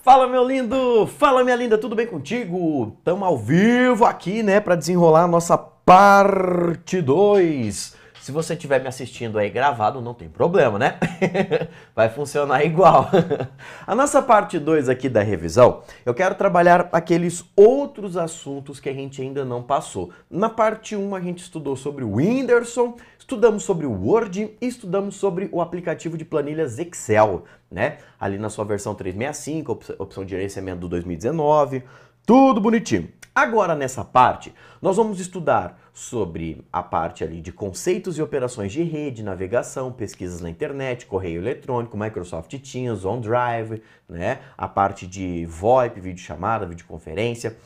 Fala meu lindo, fala minha linda, tudo bem contigo? Tamo ao vivo aqui, né, para desenrolar a nossa parte 2. Se você estiver me assistindo aí gravado, não tem problema, né? Vai funcionar igual. a nossa parte 2 aqui da revisão, eu quero trabalhar aqueles outros assuntos que a gente ainda não passou. Na parte 1 um, a gente estudou sobre o Whindersson, Estudamos sobre o Word e estudamos sobre o aplicativo de planilhas Excel, né? Ali na sua versão 365, opção de gerenciamento do 2019, tudo bonitinho. Agora nessa parte, nós vamos estudar sobre a parte ali de conceitos e operações de rede, navegação, pesquisas na internet, correio eletrônico, Microsoft Teams, OneDrive, né? A parte de VoIP, videochamada, videoconferência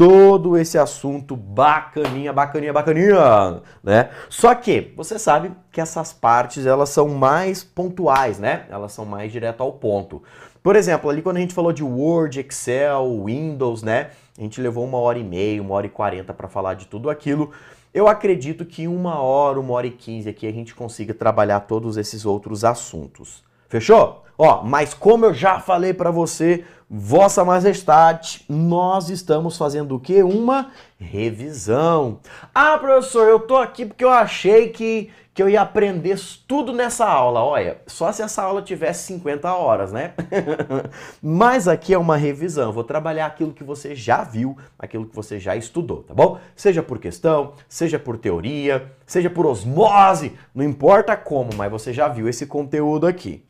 todo esse assunto bacaninha, bacaninha, bacaninha, né? Só que você sabe que essas partes elas são mais pontuais, né? Elas são mais direto ao ponto. Por exemplo, ali quando a gente falou de Word, Excel, Windows, né? A gente levou uma hora e meia, uma hora e quarenta para falar de tudo aquilo. Eu acredito que uma hora, uma hora e quinze aqui a gente consiga trabalhar todos esses outros assuntos. Fechou? Ó, mas como eu já falei para você Vossa Majestade, nós estamos fazendo o que? Uma revisão. Ah, professor, eu tô aqui porque eu achei que, que eu ia aprender tudo nessa aula. Olha, só se essa aula tivesse 50 horas, né? Mas aqui é uma revisão. Eu vou trabalhar aquilo que você já viu, aquilo que você já estudou, tá bom? Seja por questão, seja por teoria, seja por osmose, não importa como, mas você já viu esse conteúdo aqui.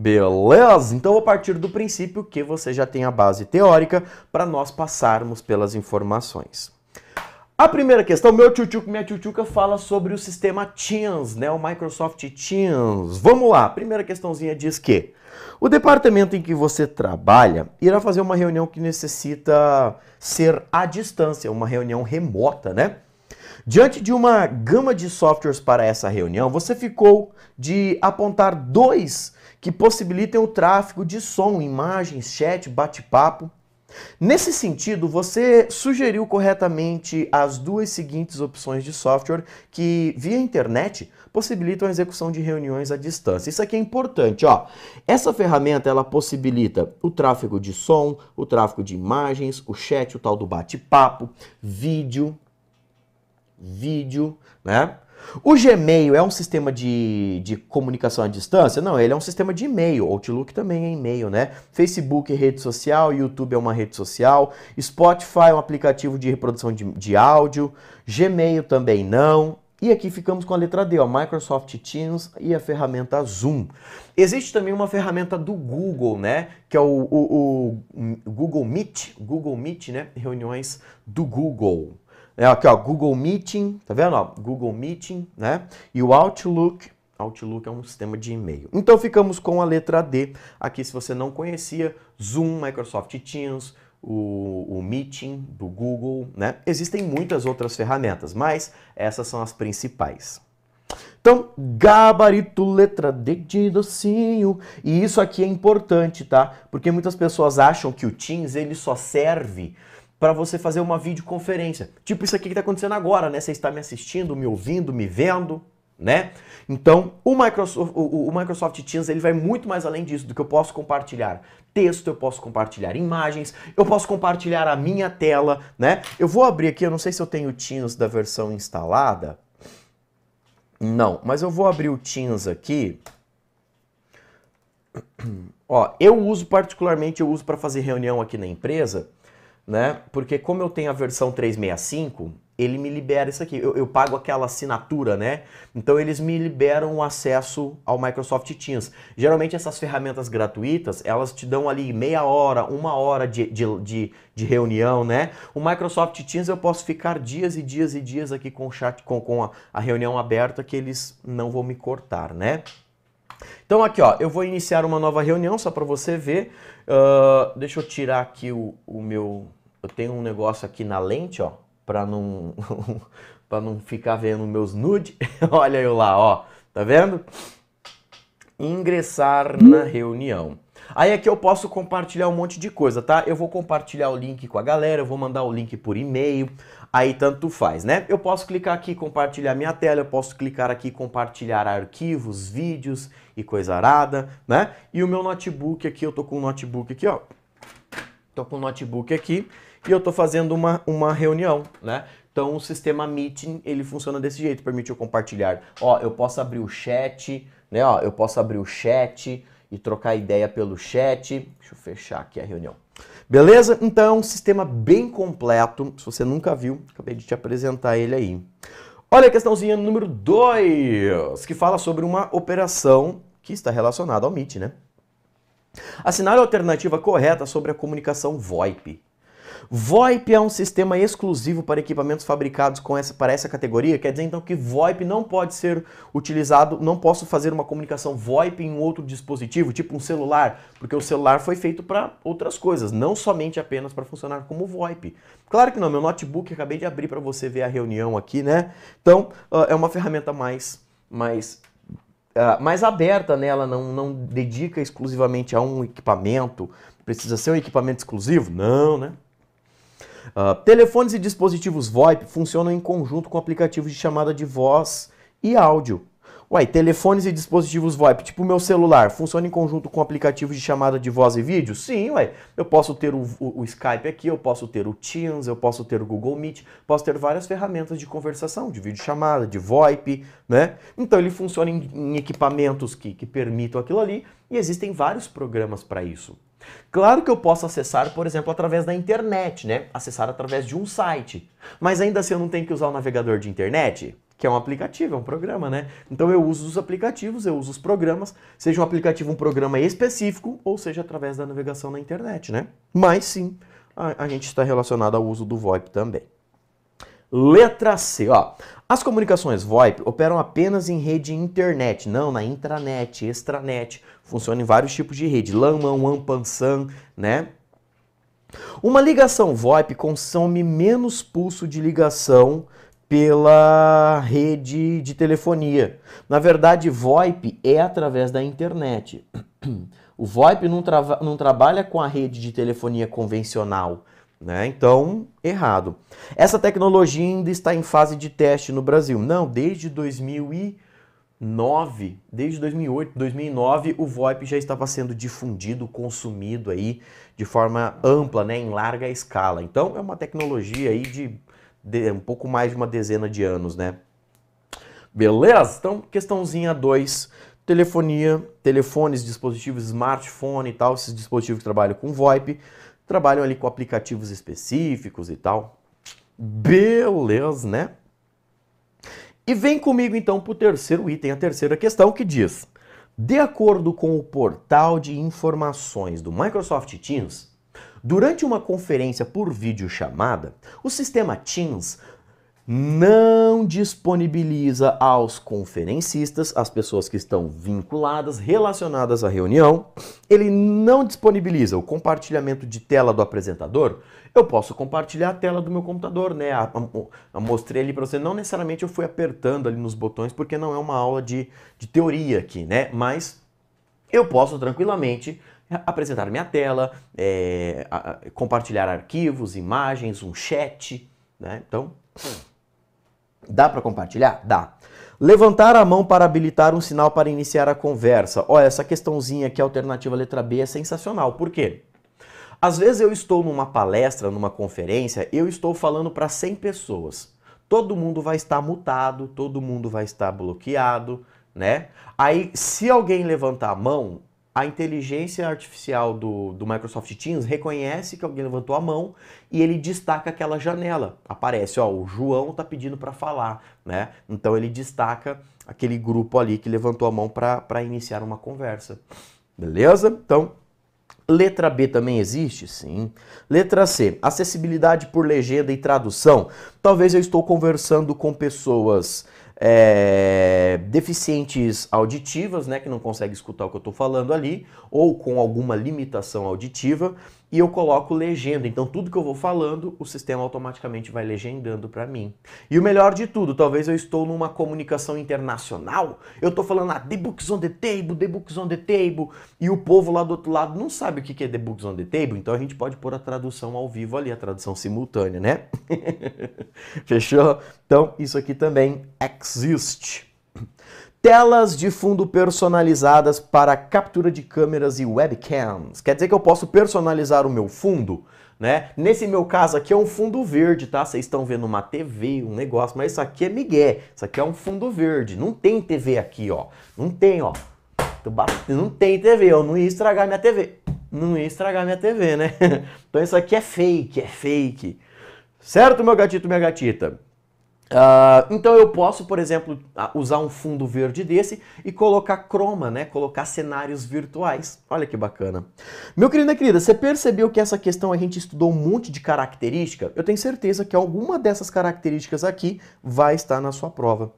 Beleza? Então vou partir do princípio que você já tem a base teórica para nós passarmos pelas informações. A primeira questão, meu tchutchuca, minha tchutchuca fala sobre o sistema Teams, né? O Microsoft Teams. Vamos lá, a primeira questãozinha diz que o departamento em que você trabalha irá fazer uma reunião que necessita ser à distância, uma reunião remota, né? Diante de uma gama de softwares para essa reunião, você ficou de apontar dois que possibilitem o tráfego de som, imagens, chat, bate-papo. Nesse sentido, você sugeriu corretamente as duas seguintes opções de software que, via internet, possibilitam a execução de reuniões à distância. Isso aqui é importante, ó. Essa ferramenta, ela possibilita o tráfego de som, o tráfego de imagens, o chat, o tal do bate-papo, vídeo, vídeo, né? O Gmail é um sistema de, de comunicação à distância? Não, ele é um sistema de e-mail. Outlook também é e-mail, né? Facebook é rede social, YouTube é uma rede social, Spotify é um aplicativo de reprodução de, de áudio, Gmail também não. E aqui ficamos com a letra D, ó, Microsoft Teams e a ferramenta Zoom. Existe também uma ferramenta do Google, né? Que é o, o, o Google Meet, Google Meet, né? Reuniões do Google. É aqui, ó, Google Meeting, tá vendo? Ó, Google Meeting, né? E o Outlook. Outlook é um sistema de e-mail. Então ficamos com a letra D. Aqui, se você não conhecia, Zoom, Microsoft Teams, o, o, Meeting do Google, né? Existem muitas outras ferramentas, mas essas são as principais. Então, gabarito, letra D de docinho. E isso aqui é importante, tá? Porque muitas pessoas acham que o Teams ele só serve para você fazer uma videoconferência. Tipo isso aqui que está acontecendo agora, né? Você está me assistindo, me ouvindo, me vendo, né? Então, o Microsoft, o, o Microsoft Teams ele vai muito mais além disso, do que eu posso compartilhar texto, eu posso compartilhar imagens, eu posso compartilhar a minha tela, né? Eu vou abrir aqui, eu não sei se eu tenho o Teams da versão instalada. Não, mas eu vou abrir o Teams aqui. Ó, eu uso particularmente, eu uso para fazer reunião aqui na empresa né? Porque como eu tenho a versão 365, ele me libera isso aqui. Eu, eu, pago aquela assinatura, né? Então eles me liberam o acesso ao Microsoft Teams. Geralmente essas ferramentas gratuitas, elas te dão ali meia hora, uma hora de, de, de, de reunião, né? O Microsoft Teams eu posso ficar dias e dias e dias aqui com o chat, com, com a, a reunião aberta que eles não vão me cortar, né? Então aqui, ó, eu vou iniciar uma nova reunião só para você ver. Uh, deixa eu tirar aqui o, o meu eu tenho um negócio aqui na lente, ó, para não para não ficar vendo meus nude. Olha eu lá, ó, tá vendo? Ingressar na reunião. Aí aqui eu posso compartilhar um monte de coisa, tá? Eu vou compartilhar o link com a galera, eu vou mandar o link por e-mail, aí tanto faz, né? Eu posso clicar aqui compartilhar minha tela, eu posso clicar aqui compartilhar arquivos, vídeos e coisa arada, né? E o meu notebook aqui, eu tô com um notebook aqui, ó. Tô com um notebook aqui e eu estou fazendo uma, uma reunião, né? Então o sistema Meeting ele funciona desse jeito, permite eu compartilhar. Ó, eu posso abrir o chat, né? Ó, eu posso abrir o chat e trocar ideia pelo chat. Deixa eu fechar aqui a reunião. Beleza? Então, sistema bem completo. Se você nunca viu, acabei de te apresentar ele aí. Olha a questãozinha número 2, que fala sobre uma operação que está relacionada ao MIT, né? Assinale a alternativa correta sobre a comunicação VoIP. VoIP é um sistema exclusivo para equipamentos fabricados com essa, para essa categoria? Quer dizer então que VoIP não pode ser utilizado, não posso fazer uma comunicação VoIP em outro dispositivo, tipo um celular, porque o celular foi feito para outras coisas, não somente apenas para funcionar como VoIP. Claro que não, meu notebook acabei de abrir para você ver a reunião aqui, né? Então uh, é uma ferramenta mais, mais Uh, mais aberta, né? ela não, não dedica exclusivamente a um equipamento. Precisa ser um equipamento exclusivo? Não, né? Uh, telefones e dispositivos VoIP funcionam em conjunto com aplicativos de chamada de voz e áudio. Uai, telefones e dispositivos VoIP, tipo o meu celular, funciona em conjunto com aplicativos de chamada de voz e vídeo? Sim, uai. Eu posso ter o, o, o, Skype aqui, eu posso ter o Teams, eu posso ter o Google Meet, posso ter várias ferramentas de conversação, de vídeo chamada, de VoIP, né? Então ele funciona em, em equipamentos que, que permitam aquilo ali e existem vários programas para isso. Claro que eu posso acessar, por exemplo, através da internet, né? Acessar através de um site. Mas ainda assim eu não tenho que usar o navegador de internet? que é um aplicativo, é um programa, né? Então eu uso os aplicativos, eu uso os programas, seja um aplicativo, um programa específico, ou seja através da navegação na internet, né? Mas sim, a, a gente está relacionado ao uso do VoIP também. Letra C, ó. As comunicações VoIP operam apenas em rede internet, não na intranet, extranet. Funciona em vários tipos de rede, LAMAN, WAMPANSAN, né? Uma ligação VoIP consome menos pulso de ligação pela rede de telefonia. Na verdade, VoIP é através da internet. O VoIP não, tra não trabalha com a rede de telefonia convencional. Né? Então, errado. Essa tecnologia ainda está em fase de teste no Brasil. Não, desde 2009, desde 2008, 2009, o VoIP já estava sendo difundido, consumido aí de forma ampla, né? em larga escala. Então, é uma tecnologia aí de, de um pouco mais de uma dezena de anos, né? Beleza? Então, questãozinha 2, telefonia, telefones, dispositivos smartphone e tal, esses dispositivos que trabalham com VoIP trabalham ali com aplicativos específicos e tal. Beleza, né? E vem comigo então para o terceiro item, a terceira questão que diz: de acordo com o portal de informações do Microsoft Teams, durante uma conferência por videochamada, o sistema Teams não disponibiliza aos conferencistas, as pessoas que estão vinculadas, relacionadas à reunião, ele não disponibiliza o compartilhamento de tela do apresentador. Eu posso compartilhar a tela do meu computador, né? A, a, a mostrei ali para você. Não necessariamente eu fui apertando ali nos botões, porque não é uma aula de, de teoria aqui, né? Mas eu posso tranquilamente apresentar minha tela, é, a, compartilhar arquivos, imagens, um chat, né? Então. Dá para compartilhar? Dá. Levantar a mão para habilitar um sinal para iniciar a conversa. Olha, essa questãozinha aqui, alternativa letra B, é sensacional. Por quê? Às vezes eu estou numa palestra, numa conferência, eu estou falando para 100 pessoas. Todo mundo vai estar mutado, todo mundo vai estar bloqueado, né? Aí, se alguém levantar a mão, a inteligência artificial do, do Microsoft Teams reconhece que alguém levantou a mão e ele destaca aquela janela. Aparece, ó, o João tá pedindo para falar, né? Então ele destaca aquele grupo ali que levantou a mão para iniciar uma conversa. Beleza? Então, Letra B também existe? Sim. Letra C, acessibilidade por legenda e tradução. Talvez eu estou conversando com pessoas é, deficientes auditivas, né, que não conseguem escutar o que eu estou falando ali, ou com alguma limitação auditiva, e eu coloco legenda. Então, tudo que eu vou falando, o sistema automaticamente vai legendando para mim. E o melhor de tudo, talvez eu estou numa comunicação internacional, eu estou falando ah, the books on the table, the books on the table, e o povo lá do outro lado não sabe o que é the books on the table, então a gente pode pôr a tradução ao vivo ali, a tradução simultânea, né? Fechou? Então, isso aqui também, excelente existe. Telas de fundo personalizadas para captura de câmeras e webcams. Quer dizer que eu posso personalizar o meu fundo? Né? Nesse meu caso aqui é um fundo verde, tá? Vocês estão vendo uma TV, um negócio, mas isso aqui é migué, isso aqui é um fundo verde, não tem TV aqui, ó, não tem, ó, não tem TV, eu não ia estragar minha TV, não ia estragar minha TV, né? então isso aqui é fake, é fake, certo, meu gatito, minha gatita? Uh, então eu posso, por exemplo, usar um fundo verde desse e colocar croma, né? Colocar cenários virtuais. Olha que bacana. Meu querido e querida, você percebeu que essa questão a gente estudou um monte de característica? Eu tenho certeza que alguma dessas características aqui vai estar na sua prova.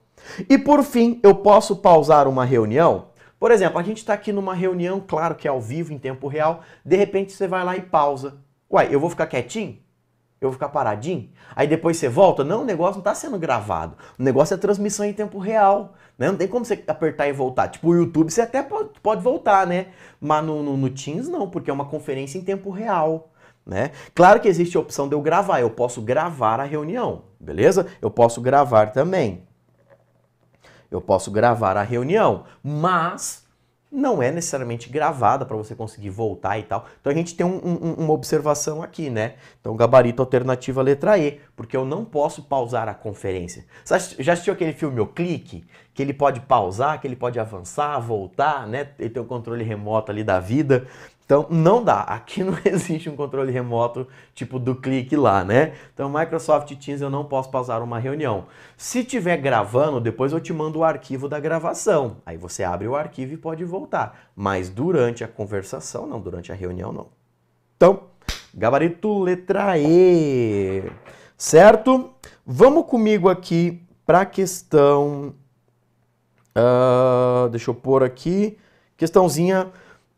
E por fim, eu posso pausar uma reunião? Por exemplo, a gente está aqui numa reunião, claro que é ao vivo, em tempo real, de repente você vai lá e pausa. Uai, eu vou ficar quietinho? eu vou ficar paradinho? Aí depois você volta? Não, o negócio não está sendo gravado. O negócio é transmissão em tempo real. Né? Não tem como você apertar e voltar. Tipo, o YouTube você até pode, pode voltar, né? Mas no, no, no Teams não, porque é uma conferência em tempo real. Né? Claro que existe a opção de eu gravar. Eu posso gravar a reunião, beleza? Eu posso gravar também. Eu posso gravar a reunião, mas não é necessariamente gravada para você conseguir voltar e tal. Então a gente tem um, um, uma observação aqui, né? Então gabarito alternativa letra E, porque eu não posso pausar a conferência. Você já assistiu aquele filme O Clique? que ele pode pausar, que ele pode avançar, voltar, né? Ele tem o um controle remoto ali da vida. Então não dá, aqui não existe um controle remoto tipo do clique lá, né? Então Microsoft Teams eu não posso pausar uma reunião. Se tiver gravando, depois eu te mando o arquivo da gravação. Aí você abre o arquivo e pode voltar, mas durante a conversação não, durante a reunião não. Então, gabarito letra E. Certo? Vamos comigo aqui para a questão Uh, deixa eu pôr aqui. Questãozinha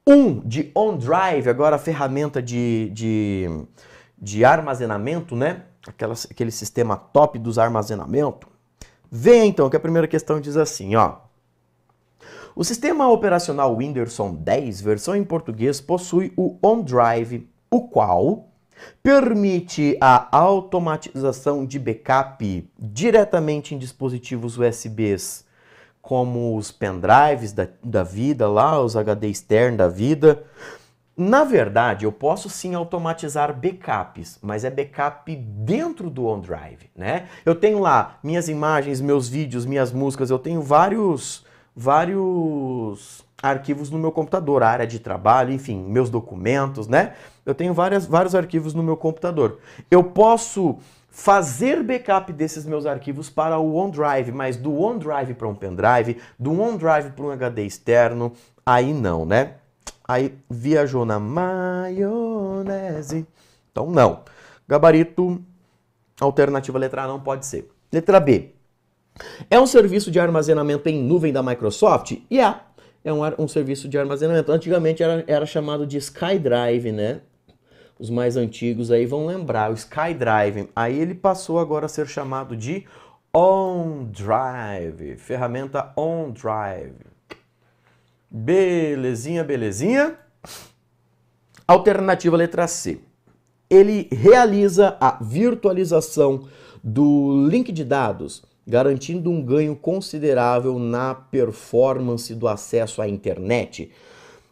1 um, de OnDrive, agora a ferramenta de, de, de armazenamento, né? Aquela, aquele sistema top dos armazenamento. Vem então, que a primeira questão diz assim, ó. O sistema operacional Windows 10, versão em português, possui o OnDrive, o qual permite a automatização de backup diretamente em dispositivos USBs como os pendrives da, da vida lá, os HD externos da vida. Na verdade, eu posso sim automatizar backups, mas é backup dentro do OneDrive, né? Eu tenho lá minhas imagens, meus vídeos, minhas músicas, eu tenho vários vários arquivos no meu computador, área de trabalho, enfim, meus documentos, né? Eu tenho várias, vários arquivos no meu computador. Eu posso fazer backup desses meus arquivos para o OneDrive, mas do OneDrive para um pendrive, do OneDrive para um HD externo, aí não, né? Aí viajou na maionese. Então não. Gabarito, alternativa letra A não pode ser. Letra B. É um serviço de armazenamento em nuvem da Microsoft? E yeah, é. é um, um serviço de armazenamento. Antigamente era, era chamado de SkyDrive, né? os mais antigos aí vão lembrar, o SkyDrive. Aí ele passou agora a ser chamado de OnDrive, ferramenta OnDrive. Belezinha, belezinha. Alternativa letra C. Ele realiza a virtualização do link de dados, garantindo um ganho considerável na performance do acesso à internet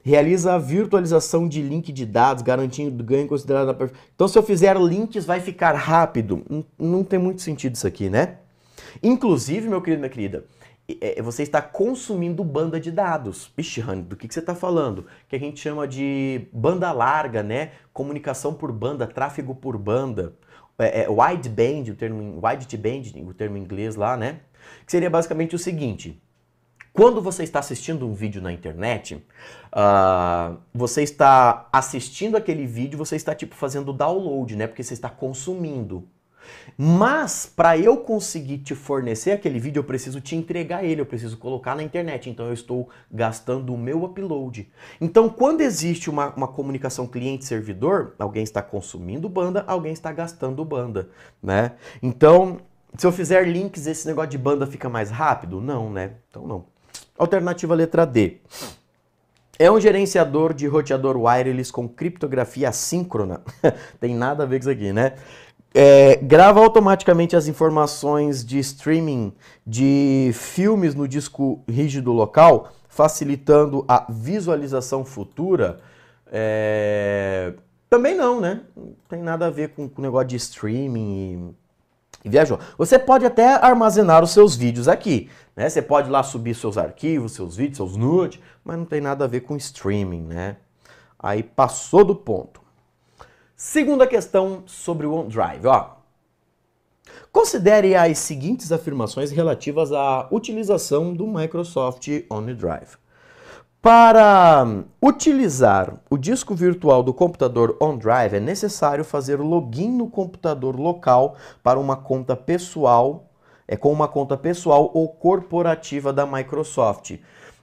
realiza a virtualização de link de dados, garantindo ganho considerado performance. Então, se eu fizer links, vai ficar rápido. Não tem muito sentido isso aqui, né? Inclusive, meu querido, minha querida, é, é, você está consumindo banda de dados. Ixi, Rani, do que, que você está falando? Que a gente chama de banda larga, né? Comunicação por banda, tráfego por banda. É, é, wideband, o termo, wideband, o termo em inglês lá, né? Que seria basicamente o seguinte quando você está assistindo um vídeo na internet, uh, você está assistindo aquele vídeo, você está tipo fazendo download, né? Porque você está consumindo. Mas para eu conseguir te fornecer aquele vídeo, eu preciso te entregar ele, eu preciso colocar na internet. Então eu estou gastando o meu upload. Então quando existe uma, uma comunicação cliente-servidor, alguém está consumindo banda, alguém está gastando banda, né? Então se eu fizer links, esse negócio de banda fica mais rápido? Não, né? Então não. Alternativa letra D. É um gerenciador de roteador wireless com criptografia assíncrona. Tem nada a ver com isso aqui, né? É, grava automaticamente as informações de streaming de filmes no disco rígido local, facilitando a visualização futura. É... Também não, né? Não tem nada a ver com o negócio de streaming e Viajou. Você pode até armazenar os seus vídeos aqui. Né? Você pode lá subir seus arquivos, seus vídeos, seus nudes, mas não tem nada a ver com streaming, né? Aí passou do ponto. Segunda questão sobre o OneDrive, ó. Considere as seguintes afirmações relativas à utilização do Microsoft OneDrive. Para hum, utilizar o disco virtual do computador OnDrive, é necessário fazer login no computador local para uma conta pessoal, é com uma conta pessoal ou corporativa da Microsoft.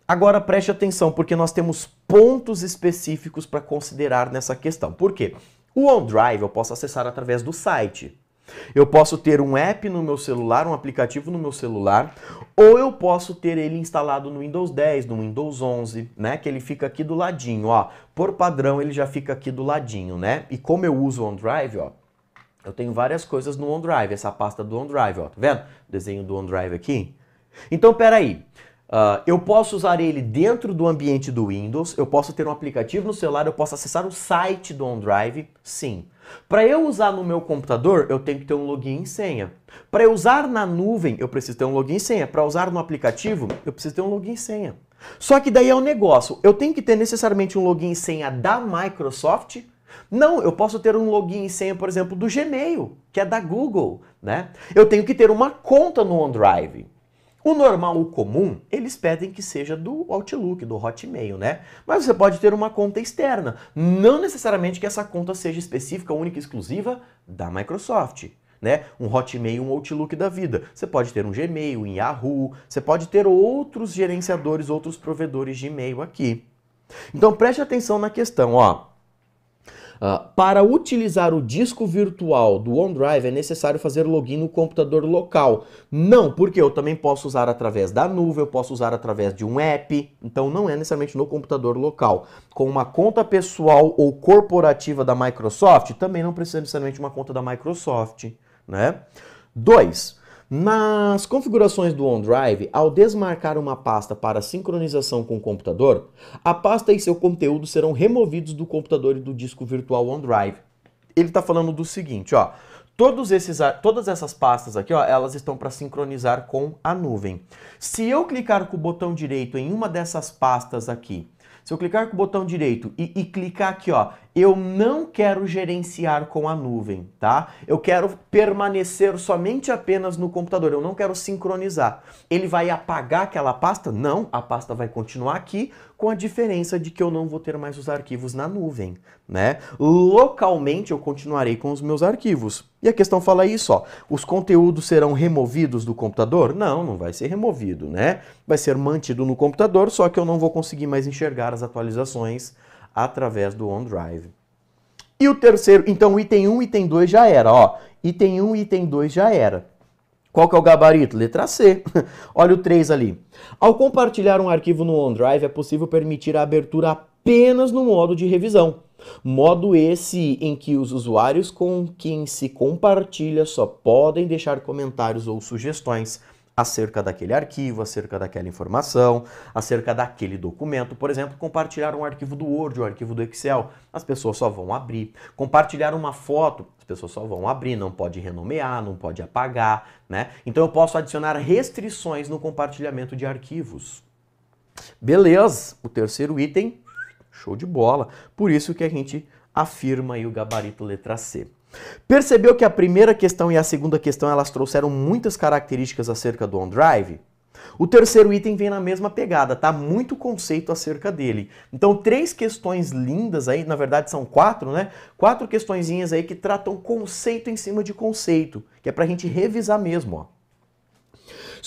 Agora preste atenção, porque nós temos pontos específicos para considerar nessa questão. Por quê? O OnDrive eu posso acessar através do site. Eu posso ter um app no meu celular, um aplicativo no meu celular, ou eu posso ter ele instalado no Windows 10, no Windows 11, né? Que ele fica aqui do ladinho, ó. Por padrão, ele já fica aqui do ladinho, né? E como eu uso o OneDrive, ó, eu tenho várias coisas no OneDrive, essa pasta do OneDrive, ó. Tá vendo? Desenho do OneDrive aqui. Então, peraí. Uh, eu posso usar ele dentro do ambiente do Windows, eu posso ter um aplicativo no celular, eu posso acessar o site do OneDrive, sim. Para eu usar no meu computador, eu tenho que ter um login e senha. Para eu usar na nuvem, eu preciso ter um login e senha. Para usar no aplicativo, eu preciso ter um login e senha. Só que daí é o um negócio. Eu tenho que ter necessariamente um login e senha da Microsoft? Não, eu posso ter um login e senha, por exemplo, do Gmail, que é da Google, né? Eu tenho que ter uma conta no OneDrive. O normal, o comum, eles pedem que seja do Outlook, do Hotmail, né? Mas você pode ter uma conta externa, não necessariamente que essa conta seja específica, única e exclusiva da Microsoft. Né? Um Hotmail, um Outlook da vida. Você pode ter um Gmail, um Yahoo, você pode ter outros gerenciadores, outros provedores de e-mail aqui. Então preste atenção na questão, ó. Uh, para utilizar o disco virtual do OneDrive é necessário fazer login no computador local. Não, porque eu também posso usar através da nuvem, eu posso usar através de um app, então não é necessariamente no computador local. Com uma conta pessoal ou corporativa da Microsoft, também não precisa necessariamente uma conta da Microsoft, né? 2. Nas configurações do OneDrive, ao desmarcar uma pasta para sincronização com o computador, a pasta e seu conteúdo serão removidos do computador e do disco virtual OneDrive. Ele está falando do seguinte, ó. Todos esses, todas essas pastas aqui, ó, elas estão para sincronizar com a nuvem. Se eu clicar com o botão direito em uma dessas pastas aqui, se eu clicar com o botão direito e, e clicar aqui ó, eu não quero gerenciar com a nuvem, tá? Eu quero permanecer somente apenas no computador, eu não quero sincronizar. Ele vai apagar aquela pasta? Não, a pasta vai continuar aqui, com a diferença de que eu não vou ter mais os arquivos na nuvem, né? Localmente eu continuarei com os meus arquivos. E a questão fala isso, ó. Os conteúdos serão removidos do computador? Não, não vai ser removido, né? Vai ser mantido no computador, só que eu não vou conseguir mais enxergar as atualizações através do OneDrive. E o terceiro, então item 1, item 2 já era, ó. Item 1, item 2 já era. Qual que é o gabarito? Letra C. Olha o 3 ali. Ao compartilhar um arquivo no OneDrive, é possível permitir a abertura apenas no modo de revisão. Modo esse em que os usuários com quem se compartilha só podem deixar comentários ou sugestões acerca daquele arquivo, acerca daquela informação, acerca daquele documento. Por exemplo, compartilhar um arquivo do Word, um arquivo do Excel, as pessoas só vão abrir. Compartilhar uma foto, as pessoas só vão abrir, não pode renomear, não pode apagar, né? Então eu posso adicionar restrições no compartilhamento de arquivos. Beleza, o terceiro item, show de bola. Por isso que a gente afirma aí o gabarito letra C. Percebeu que a primeira questão e a segunda questão elas trouxeram muitas características acerca do OneDrive? O terceiro item vem na mesma pegada, tá? Muito conceito acerca dele. Então, três questões lindas aí, na verdade são quatro, né? Quatro questõezinhas aí que tratam conceito em cima de conceito, que é pra gente revisar mesmo, ó.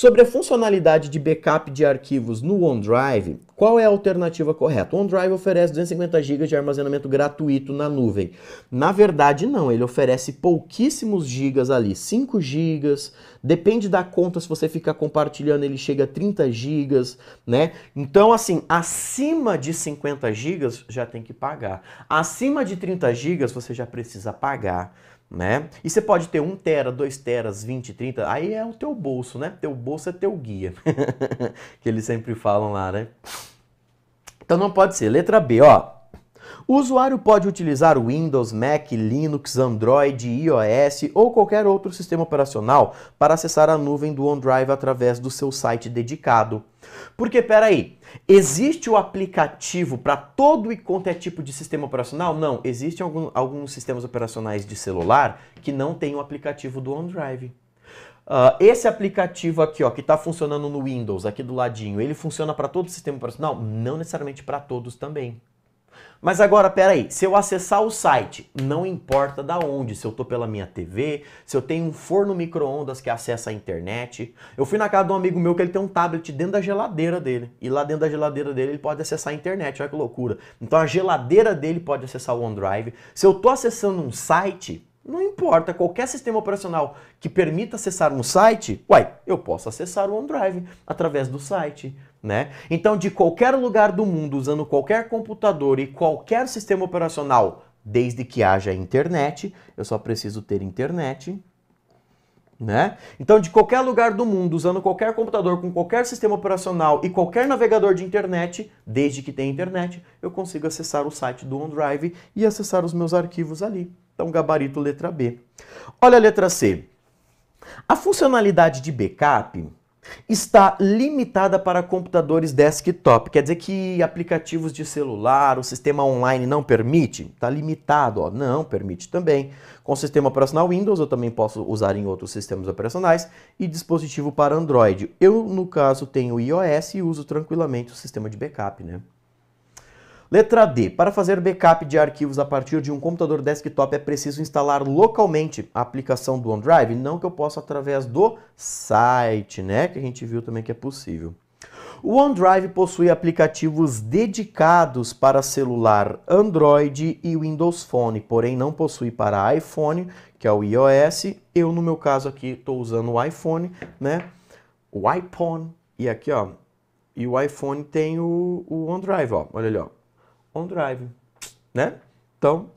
Sobre a funcionalidade de backup de arquivos no OneDrive, qual é a alternativa correta? O OneDrive oferece 250 GB de armazenamento gratuito na nuvem. Na verdade, não, ele oferece pouquíssimos gigas ali, 5 GB, depende da conta, se você ficar compartilhando, ele chega a 30 GB, né? Então, assim, acima de 50 GB já tem que pagar. Acima de 30 GB você já precisa pagar né? E você pode ter 1 tera, 2 teras, 20, 30, aí é o teu bolso, né? Teu bolso é teu guia, que eles sempre falam lá, né? Então não pode ser. Letra B, ó. O usuário pode utilizar Windows, Mac, Linux, Android, iOS ou qualquer outro sistema operacional para acessar a nuvem do OneDrive através do seu site dedicado. Porque, peraí, existe o aplicativo para todo e qualquer é tipo de sistema operacional? Não, existem algum, alguns sistemas operacionais de celular que não tem o aplicativo do OneDrive. Uh, esse aplicativo aqui, ó, que está funcionando no Windows, aqui do ladinho, ele funciona para todo o sistema operacional? Não necessariamente para todos também. Mas agora, peraí, se eu acessar o site, não importa da onde, se eu tô pela minha TV, se eu tenho um forno micro-ondas que acessa a internet. Eu fui na casa de um amigo meu que ele tem um tablet dentro da geladeira dele, e lá dentro da geladeira dele ele pode acessar a internet, olha que loucura. Então a geladeira dele pode acessar o OneDrive. Se eu tô acessando um site, não importa, qualquer sistema operacional que permita acessar um site, uai, eu posso acessar o OneDrive através do site, né? Então, de qualquer lugar do mundo, usando qualquer computador e qualquer sistema operacional, desde que haja internet, eu só preciso ter internet, né? Então, de qualquer lugar do mundo, usando qualquer computador com qualquer sistema operacional e qualquer navegador de internet, desde que tenha internet, eu consigo acessar o site do OneDrive e acessar os meus arquivos ali. Então, gabarito letra B. Olha a letra C. A funcionalidade de backup está limitada para computadores desktop. Quer dizer que aplicativos de celular, o sistema online não permite? Está limitado, ó. não permite também. Com o sistema operacional Windows, eu também posso usar em outros sistemas operacionais e dispositivo para Android. Eu, no caso, tenho iOS e uso tranquilamente o sistema de backup, né? Letra D. Para fazer backup de arquivos a partir de um computador desktop é preciso instalar localmente a aplicação do OneDrive, não que eu possa através do site, né? Que a gente viu também que é possível. O OneDrive possui aplicativos dedicados para celular Android e Windows Phone, porém não possui para iPhone, que é o iOS. Eu, no meu caso aqui, estou usando o iPhone, né? O iPhone. E aqui, ó. E o iPhone tem o, o OneDrive, ó. Olha ali, ó. OneDrive, né? Então,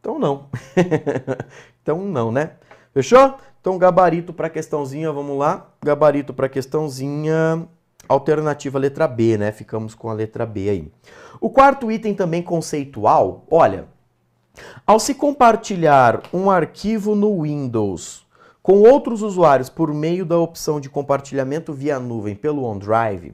então não. então não, né? Fechou? Então gabarito para questãozinha, vamos lá. Gabarito para questãozinha, alternativa letra B, né? Ficamos com a letra B aí. O quarto item também conceitual, olha, ao se compartilhar um arquivo no Windows com outros usuários por meio da opção de compartilhamento via nuvem pelo OneDrive,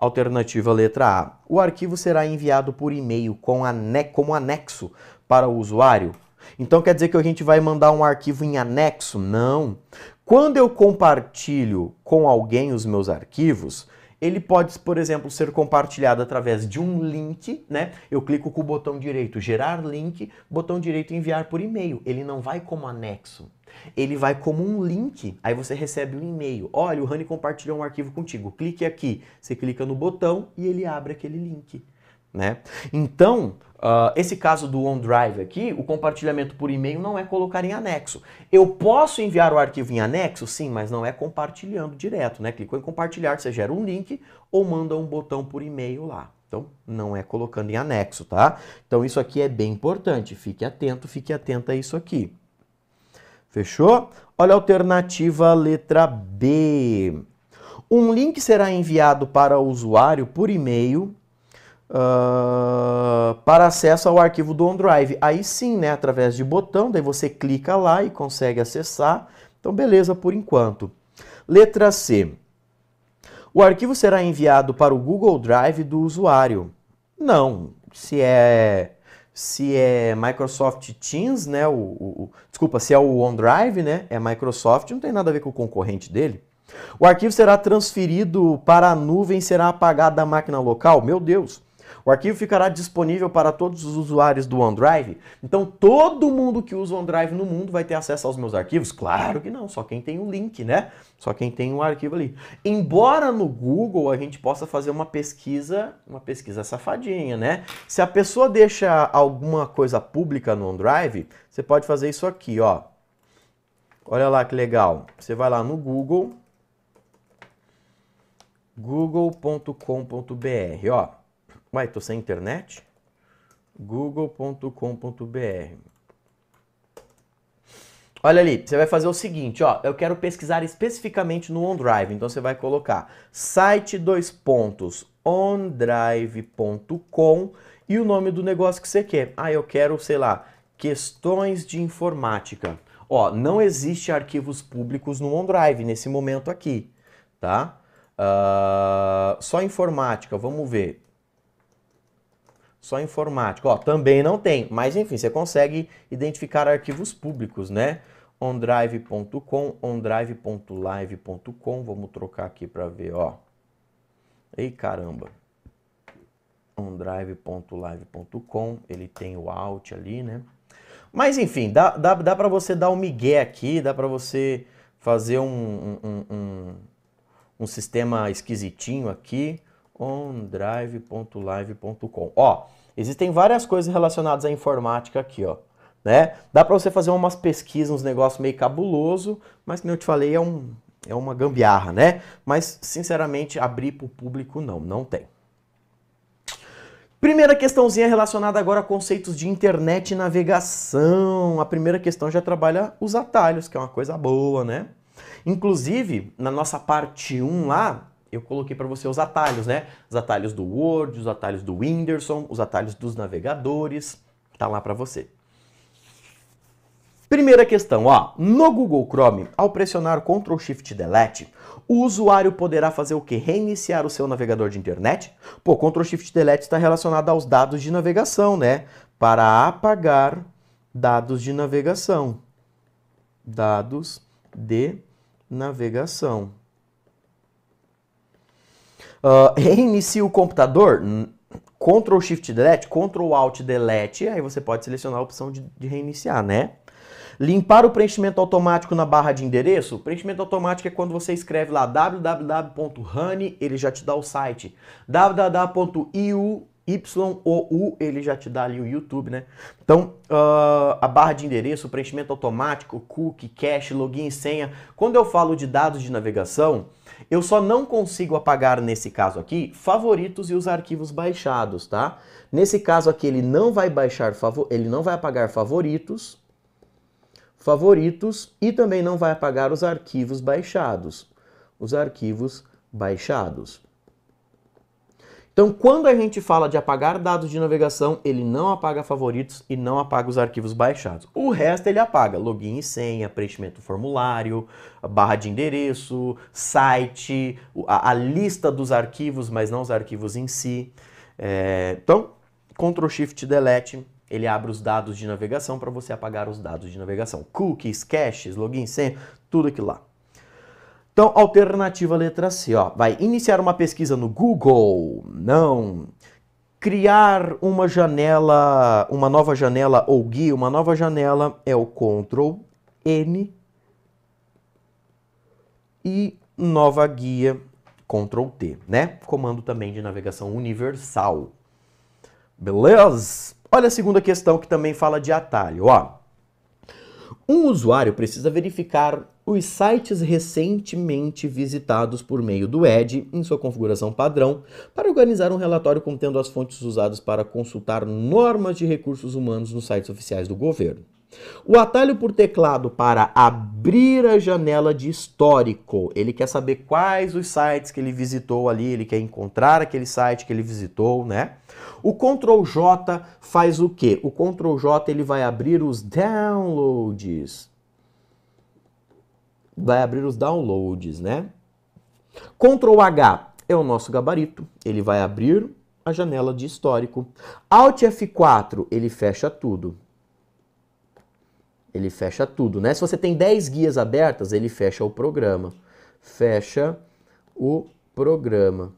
Alternativa letra A. O arquivo será enviado por e-mail com ane como anexo para o usuário. Então quer dizer que a gente vai mandar um arquivo em anexo? Não. Quando eu compartilho com alguém os meus arquivos, ele pode, por exemplo, ser compartilhado através de um link, né? Eu clico com o botão direito gerar link, botão direito enviar por e-mail. Ele não vai como anexo. Ele vai como um link, aí você recebe um e-mail. Olha, o Rani compartilhou um arquivo contigo. Clique aqui. Você clica no botão e ele abre aquele link. Né? Então, Uh, esse caso do OneDrive aqui, o compartilhamento por e-mail não é colocar em anexo. Eu posso enviar o arquivo em anexo? Sim, mas não é compartilhando direto, né? Clicou em compartilhar, você gera um link ou manda um botão por e-mail lá. Então, não é colocando em anexo, tá? Então, isso aqui é bem importante. Fique atento, fique atento a isso aqui. Fechou? Olha a alternativa letra B. Um link será enviado para o usuário por e-mail Uh, para acesso ao arquivo do OneDrive. Aí sim, né, através de botão, daí você clica lá e consegue acessar. Então, beleza por enquanto. Letra C. O arquivo será enviado para o Google Drive do usuário. Não, se é se é Microsoft Teams, né, o, o desculpa, se é o OneDrive, né, é Microsoft, não tem nada a ver com o concorrente dele. O arquivo será transferido para a nuvem, e será apagado da máquina local. Meu Deus! O arquivo ficará disponível para todos os usuários do OneDrive. Então todo mundo que usa o OneDrive no mundo vai ter acesso aos meus arquivos? Claro que não, só quem tem o um link, né? Só quem tem o um arquivo ali. Embora no Google a gente possa fazer uma pesquisa, uma pesquisa safadinha, né? Se a pessoa deixa alguma coisa pública no OneDrive, você pode fazer isso aqui, ó. Olha lá que legal. Você vai lá no Google google.com.br, ó. Uai, tô sem internet? google.com.br Olha ali, você vai fazer o seguinte, ó, eu quero pesquisar especificamente no OneDrive, então você vai colocar site dois pontos ondrive.com e o nome do negócio que você quer. Ah, eu quero, sei lá, questões de informática. Ó, não existe arquivos públicos no OneDrive nesse momento aqui, tá? Uh, só informática, vamos ver só informático Ó, também não tem, mas enfim, você consegue identificar arquivos públicos, né? ondrive.com, ondrive.live.com, vamos trocar aqui para ver, ó. Ei, caramba. ondrive.live.com, ele tem o alt ali, né? Mas enfim, dá, dá, dá para você dar um migué aqui, dá para você fazer um um, um, um, um sistema esquisitinho aqui ondrive.live.com. Ó, existem várias coisas relacionadas à informática aqui, ó. Né? Dá para você fazer umas pesquisas, uns negócios meio cabuloso, mas como eu te falei, é, um, é uma gambiarra, né? Mas, sinceramente, abrir para o público, não, não tem. Primeira questãozinha relacionada agora a conceitos de internet e navegação. A primeira questão já trabalha os atalhos, que é uma coisa boa, né? Inclusive, na nossa parte 1 lá, eu coloquei para você os atalhos, né? Os atalhos do Word, os atalhos do Whindersson, os atalhos dos navegadores, tá lá para você. Primeira questão, ó, no Google Chrome, ao pressionar Ctrl Shift Delete, o usuário poderá fazer o que? Reiniciar o seu navegador de internet? Pô, Ctrl Shift Delete está relacionado aos dados de navegação, né? Para apagar dados de navegação. Dados de navegação. Ah, uh, reinicia o computador, Ctrl Shift Delete, Ctrl Alt Delete, aí você pode selecionar a opção de, de reiniciar, né? Limpar o preenchimento automático na barra de endereço. O preenchimento automático é quando você escreve lá www.honey, ele já te dá o site. www.iu ele já te dá ali o YouTube, né? Então, uh, a barra de endereço, preenchimento automático, cookie, cache, login e senha. Quando eu falo de dados de navegação, eu só não consigo apagar, nesse caso aqui, favoritos e os arquivos baixados, tá? Nesse caso aqui, ele não vai baixar, ele não vai apagar favoritos, favoritos e também não vai apagar os arquivos baixados. Os arquivos baixados. Então, quando a gente fala de apagar dados de navegação, ele não apaga favoritos e não apaga os arquivos baixados. O resto ele apaga login e senha, preenchimento do formulário, barra de endereço, site, a, a lista dos arquivos, mas não os arquivos em si. É, então, Ctrl Shift Delete, ele abre os dados de navegação para você apagar os dados de navegação. Cookies, caches, login, senha, tudo aquilo lá. Então, alternativa letra C, ó, vai iniciar uma pesquisa no Google. Não. Criar uma janela, uma nova janela ou guia, uma nova janela é o Ctrl N e nova guia Ctrl T, né? Comando também de navegação universal. Beleza? Olha a segunda questão que também fala de atalho, ó. Um usuário precisa verificar os sites recentemente visitados por meio do Edge em sua configuração padrão para organizar um relatório contendo as fontes usadas para consultar normas de recursos humanos nos sites oficiais do governo. O atalho por teclado para abrir a janela de histórico. Ele quer saber quais os sites que ele visitou ali, ele quer encontrar aquele site que ele visitou, né? O Ctrl J faz o quê? O Ctrl J ele vai abrir os downloads vai abrir os downloads, né? Ctrl H é o nosso gabarito, ele vai abrir a janela de histórico. Alt F4, ele fecha tudo. Ele fecha tudo, né? Se você tem 10 guias abertas, ele fecha o programa. Fecha o programa.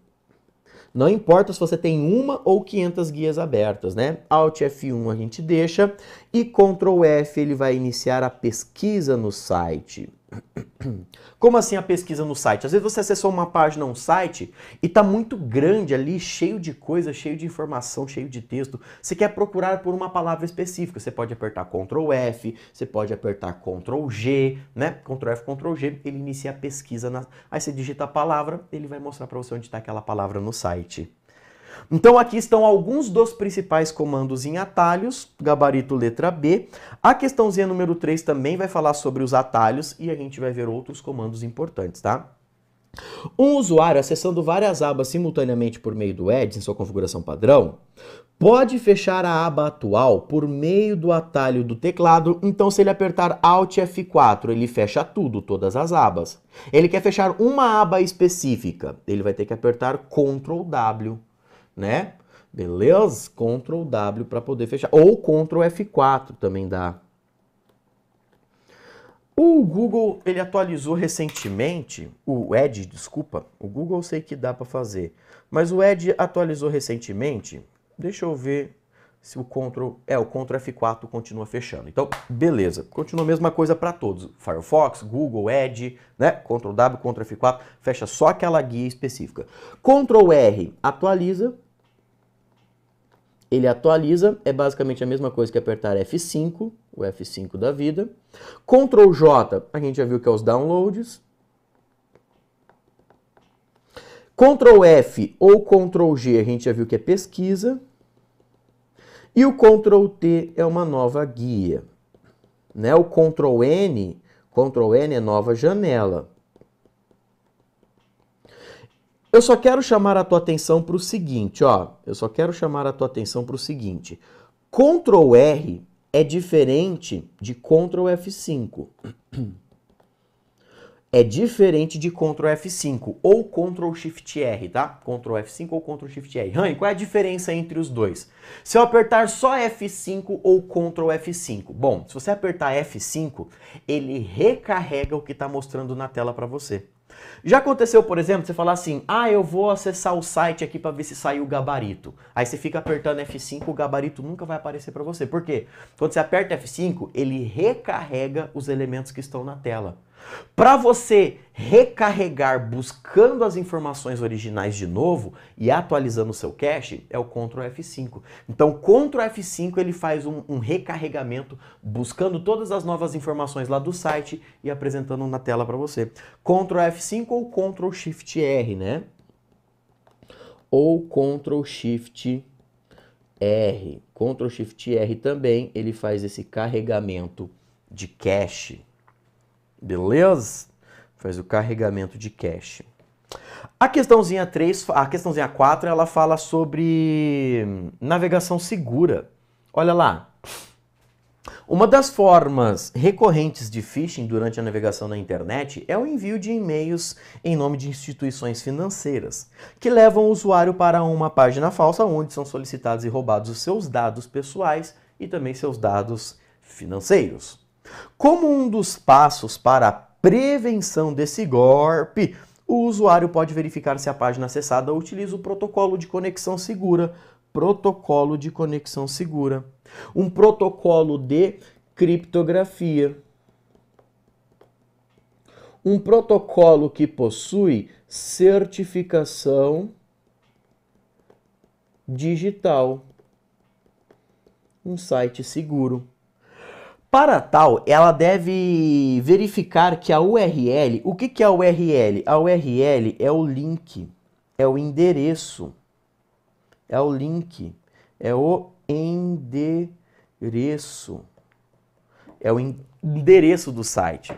Não importa se você tem uma ou 500 guias abertas, né? Alt F1 a gente deixa e Ctrl F ele vai iniciar a pesquisa no site. Como assim a pesquisa no site? Às vezes você acessou uma página, um site, e está muito grande ali, cheio de coisa, cheio de informação, cheio de texto. Você quer procurar por uma palavra específica. Você pode apertar Ctrl F, você pode apertar Ctrl G, né? Ctrl F, Ctrl G, ele inicia a pesquisa. Na... Aí você digita a palavra, ele vai mostrar para você onde está aquela palavra no site. Então aqui estão alguns dos principais comandos em atalhos, gabarito letra B. A questãozinha número 3 também vai falar sobre os atalhos e a gente vai ver outros comandos importantes, tá? Um usuário acessando várias abas simultaneamente por meio do Edge, em sua configuração padrão, pode fechar a aba atual por meio do atalho do teclado. Então, se ele apertar Alt F4, ele fecha tudo, todas as abas. Ele quer fechar uma aba específica, ele vai ter que apertar Ctrl W né? Beleza? Ctrl W para poder fechar. Ou Ctrl F4 também dá. O Google, ele atualizou recentemente, o Edge, desculpa, o Google eu sei que dá para fazer, mas o Edge atualizou recentemente, deixa eu ver se o Ctrl, é, o Ctrl F4 continua fechando. Então, beleza, continua a mesma coisa para todos, Firefox, Google, Edge, né, Ctrl W, Ctrl F4, fecha só aquela guia específica. Ctrl R atualiza, ele atualiza, é basicamente a mesma coisa que apertar F5, o F5 da vida. Ctrl J, a gente já viu que é os downloads. Ctrl F ou Ctrl G, a gente já viu que é pesquisa. E o Ctrl T é uma nova guia. Né? O Ctrl N, Ctrl N é nova janela. Eu só quero chamar a tua atenção para o seguinte, ó. Eu só quero chamar a tua atenção para o seguinte. Ctrl R é diferente de Ctrl F5. É diferente de Ctrl F5 ou Ctrl Shift R, tá? Ctrl F5 ou Ctrl Shift R. Rani, qual é a diferença entre os dois? Se eu apertar só F5 ou Ctrl F5? Bom, se você apertar F5, ele recarrega o que está mostrando na tela para você. Já aconteceu, por exemplo, você falar assim: ah, eu vou acessar o site aqui para ver se saiu o gabarito. Aí você fica apertando F5, o gabarito nunca vai aparecer para você. Por quê? Quando você aperta F5, ele recarrega os elementos que estão na tela. Para você recarregar buscando as informações originais de novo e atualizando o seu cache, é o Ctrl F5. Então, Ctrl F5 ele faz um, um recarregamento buscando todas as novas informações lá do site e apresentando na tela para você. Ctrl F5 ou Ctrl Shift R, né? Ou Ctrl Shift R. Ctrl Shift R também ele faz esse carregamento de cache. Beleza? Faz o carregamento de cache. A questãozinha 3, a questãozinha 4, ela fala sobre navegação segura. Olha lá. Uma das formas recorrentes de phishing durante a navegação na internet é o envio de e-mails em nome de instituições financeiras, que levam o usuário para uma página falsa onde são solicitados e roubados os seus dados pessoais e também seus dados financeiros. Como um dos passos para a prevenção desse golpe, o usuário pode verificar se a página acessada utiliza o protocolo de conexão segura. Protocolo de conexão segura. Um protocolo de criptografia. Um protocolo que possui certificação digital. Um site seguro. Para tal, ela deve verificar que a URL, o que, que é a URL? A URL é o link, é o endereço, é o link, é o endereço, é o endereço do site.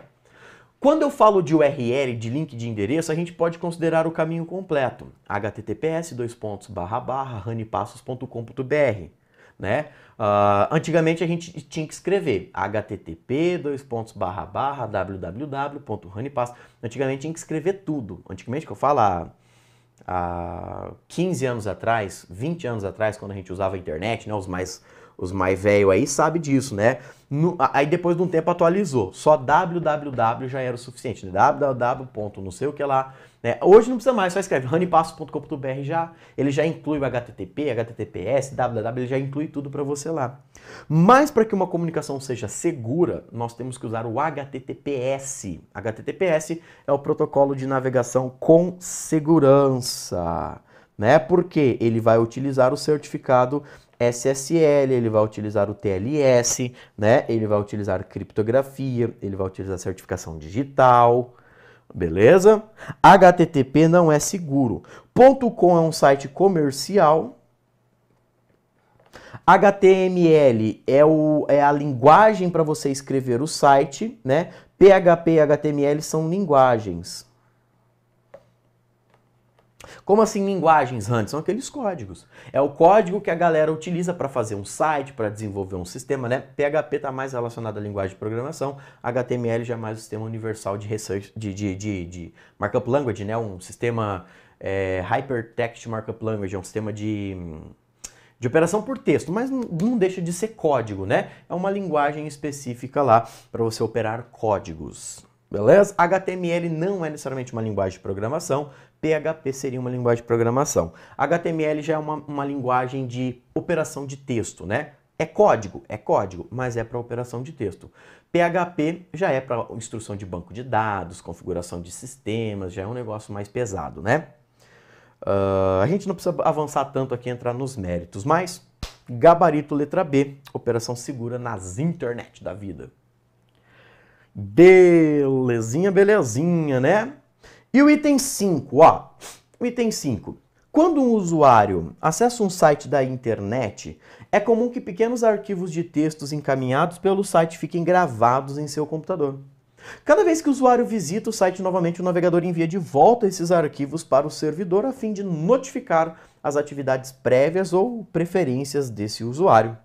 Quando eu falo de URL, de link de endereço, a gente pode considerar o caminho completo. https://ranipassos.com.br né? Uh, antigamente a gente tinha que escrever http dois pontos barra barra www.honeypass. Antigamente tinha que escrever tudo. Antigamente que eu falo há, há 15 anos atrás, 20 anos atrás, quando a gente usava a internet, né, os mais os mais velhos aí sabe disso, né? No, aí depois de um tempo atualizou. Só www já era o suficiente. Né? www. não sei o que lá. Né? Hoje não precisa mais, só escreve honeypasso.com.br já. Ele já inclui o HTTP, HTTPS, www, ele já inclui tudo para você lá. Mas para que uma comunicação seja segura, nós temos que usar o HTTPS. HTTPS é o protocolo de navegação com segurança né? Porque ele vai utilizar o certificado SSL, ele vai utilizar o TLS, né? Ele vai utilizar criptografia, ele vai utilizar certificação digital, beleza? HTTP não é seguro. .com é um site comercial. HTML é, o, é a linguagem para você escrever o site, né? PHP e HTML são linguagens. Como assim linguagens, Hunt? São aqueles códigos. É o código que a galera utiliza para fazer um site, para desenvolver um sistema, né? PHP está mais relacionado à linguagem de programação, HTML já é mais o sistema universal de, research, de, de, de, de markup language, né? Um sistema é, hypertext markup language, é um sistema de, de operação por texto, mas não, não deixa de ser código, né? É uma linguagem específica lá para você operar códigos. Beleza? HTML não é necessariamente uma linguagem de programação, PHP seria uma linguagem de programação. HTML já é uma, uma linguagem de operação de texto, né? É código, é código, mas é para operação de texto. PHP já é para instrução de banco de dados, configuração de sistemas, já é um negócio mais pesado, né? Uh, a gente não precisa avançar tanto aqui, entrar nos méritos, mas gabarito letra B, operação segura nas internet da vida. Belezinha, belezinha, né? E o item 5, ó. O item 5. Quando um usuário acessa um site da internet, é comum que pequenos arquivos de textos encaminhados pelo site fiquem gravados em seu computador. Cada vez que o usuário visita o site novamente, o navegador envia de volta esses arquivos para o servidor a fim de notificar as atividades prévias ou preferências desse usuário.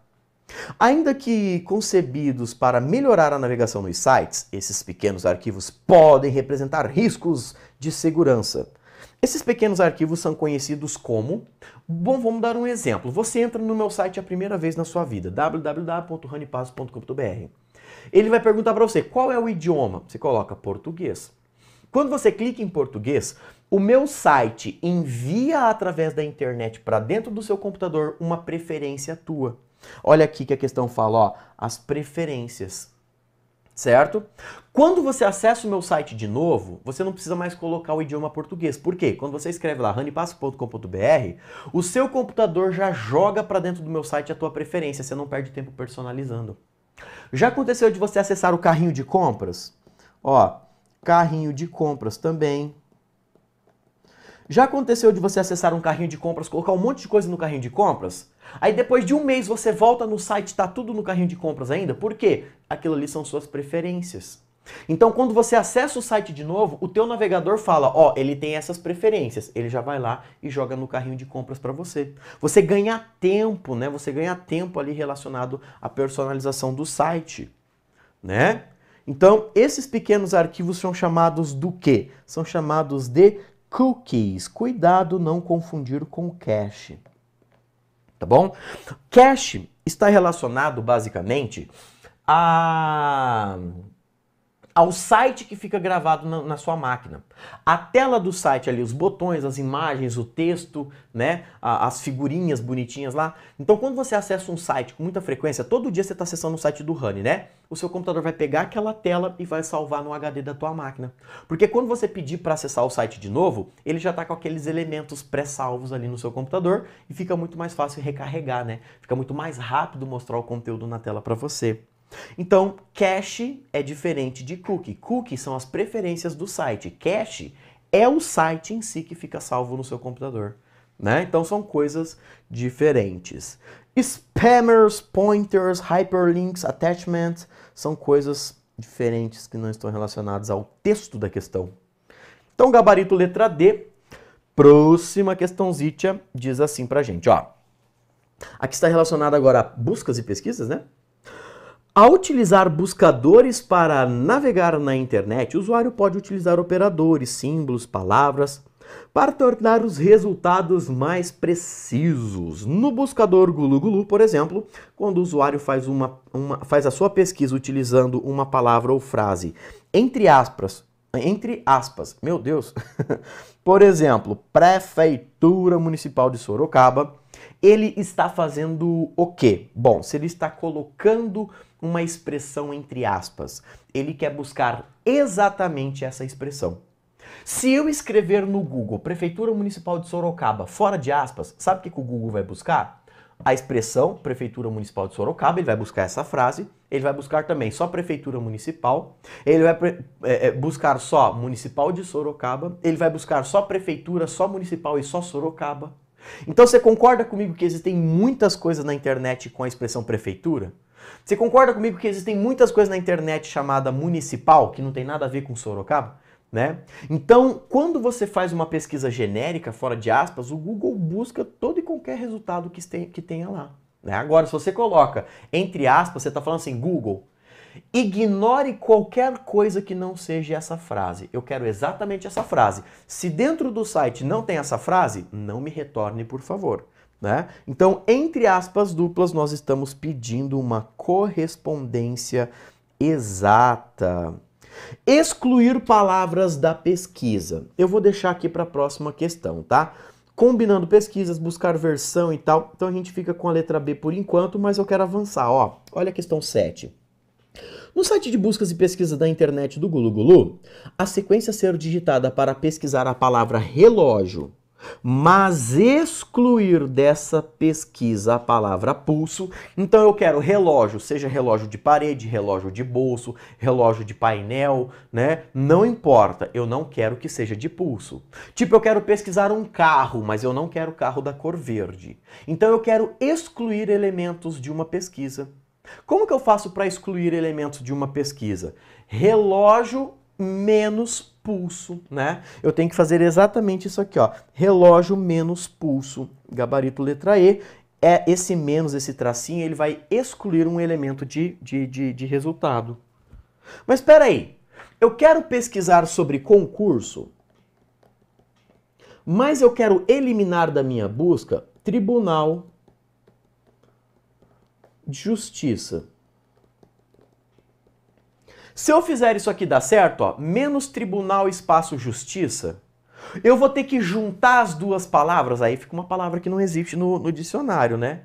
Ainda que concebidos para melhorar a navegação nos sites, esses pequenos arquivos podem representar riscos de segurança. Esses pequenos arquivos são conhecidos como. Bom, vamos dar um exemplo. Você entra no meu site a primeira vez na sua vida, www.honeypass.com.br. Ele vai perguntar para você qual é o idioma. Você coloca português. Quando você clica em português, o meu site envia através da internet para dentro do seu computador uma preferência tua. Olha aqui que a questão fala, ó, as preferências. Certo? Quando você acessa o meu site de novo, você não precisa mais colocar o idioma português. Por quê? Quando você escreve lá honeypass.com.br, o seu computador já joga para dentro do meu site a tua preferência, você não perde tempo personalizando. Já aconteceu de você acessar o carrinho de compras? Ó, carrinho de compras também. Já aconteceu de você acessar um carrinho de compras, colocar um monte de coisa no carrinho de compras? Aí depois de um mês você volta no site, está tudo no carrinho de compras ainda. Por quê? Aquilo ali são suas preferências. Então, quando você acessa o site de novo, o teu navegador fala, ó, ele tem essas preferências. Ele já vai lá e joga no carrinho de compras para você. Você ganha tempo, né? Você ganha tempo ali relacionado à personalização do site, né? Então, esses pequenos arquivos são chamados do quê? São chamados de cookies. Cuidado não confundir com cache tá bom? Cash está relacionado basicamente a ao site que fica gravado na, na, sua máquina. A tela do site ali, os botões, as imagens, o texto, né, a, as figurinhas bonitinhas lá. Então, quando você acessa um site com muita frequência, todo dia você está acessando o site do Honey, né? O seu computador vai pegar aquela tela e vai salvar no HD da tua máquina. Porque quando você pedir para acessar o site de novo, ele já está com aqueles elementos pré-salvos ali no seu computador e fica muito mais fácil recarregar, né? Fica muito mais rápido mostrar o conteúdo na tela para você. Então, cache é diferente de cookie. Cookie são as preferências do site. Cache é o site em si que fica salvo no seu computador. Né? Então são coisas diferentes. Spammers, pointers, hyperlinks, attachments são coisas diferentes que não estão relacionadas ao texto da questão. Então, gabarito letra D, próxima questãozinha diz assim pra gente, ó. Aqui está relacionado agora a buscas e pesquisas, né? Ao utilizar buscadores para navegar na internet, o usuário pode utilizar operadores, símbolos, palavras para tornar os resultados mais precisos. No buscador Gulu Gulu, por exemplo, quando o usuário faz, uma, uma, faz a sua pesquisa utilizando uma palavra ou frase entre aspas, entre aspas, meu Deus, por exemplo, Prefeitura Municipal de Sorocaba, ele está fazendo o quê? Bom, se ele está colocando uma expressão entre aspas. Ele quer buscar exatamente essa expressão. Se eu escrever no Google Prefeitura Municipal de Sorocaba fora de aspas, sabe o que, que o Google vai buscar? A expressão Prefeitura Municipal de Sorocaba, ele vai buscar essa frase, ele vai buscar também só Prefeitura Municipal, ele vai é, é, buscar só Municipal de Sorocaba, ele vai buscar só Prefeitura, só Municipal e só Sorocaba. Então você concorda comigo que existem muitas coisas na internet com a expressão prefeitura? Você concorda comigo que existem muitas coisas na internet chamada municipal, que não tem nada a ver com Sorocaba? Né? Então, quando você faz uma pesquisa genérica, fora de aspas, o Google busca todo e qualquer resultado que tenha lá. Né? Agora, se você coloca entre aspas, você está falando assim, Google, ignore qualquer coisa que não seja essa frase. Eu quero exatamente essa frase. Se dentro do site não tem essa frase, não me retorne, por favor. Né? Então, entre aspas duplas, nós estamos pedindo uma correspondência exata. Excluir palavras da pesquisa. Eu vou deixar aqui para a próxima questão, tá? Combinando pesquisas, buscar versão e tal. Então a gente fica com a letra B por enquanto, mas eu quero avançar. Ó, olha a questão 7. No site de buscas e pesquisa da internet do Gulu Gulu, a sequência a ser digitada para pesquisar a palavra relógio mas excluir dessa pesquisa a palavra pulso. Então eu quero relógio, seja relógio de parede, relógio de bolso, relógio de painel, né? Não importa, eu não quero que seja de pulso. Tipo, eu quero pesquisar um carro, mas eu não quero carro da cor verde. Então eu quero excluir elementos de uma pesquisa. Como que eu faço para excluir elementos de uma pesquisa? Relógio menos pulso, né? Eu tenho que fazer exatamente isso aqui, ó. Relógio menos pulso, gabarito letra E. É esse menos, esse tracinho, ele vai excluir um elemento de, de, de, de resultado. Mas espera aí, eu quero pesquisar sobre concurso, mas eu quero eliminar da minha busca Tribunal de Justiça. Se eu fizer isso aqui dar certo, ó, menos tribunal, espaço, justiça, eu vou ter que juntar as duas palavras, aí fica uma palavra que não existe no, no dicionário, né?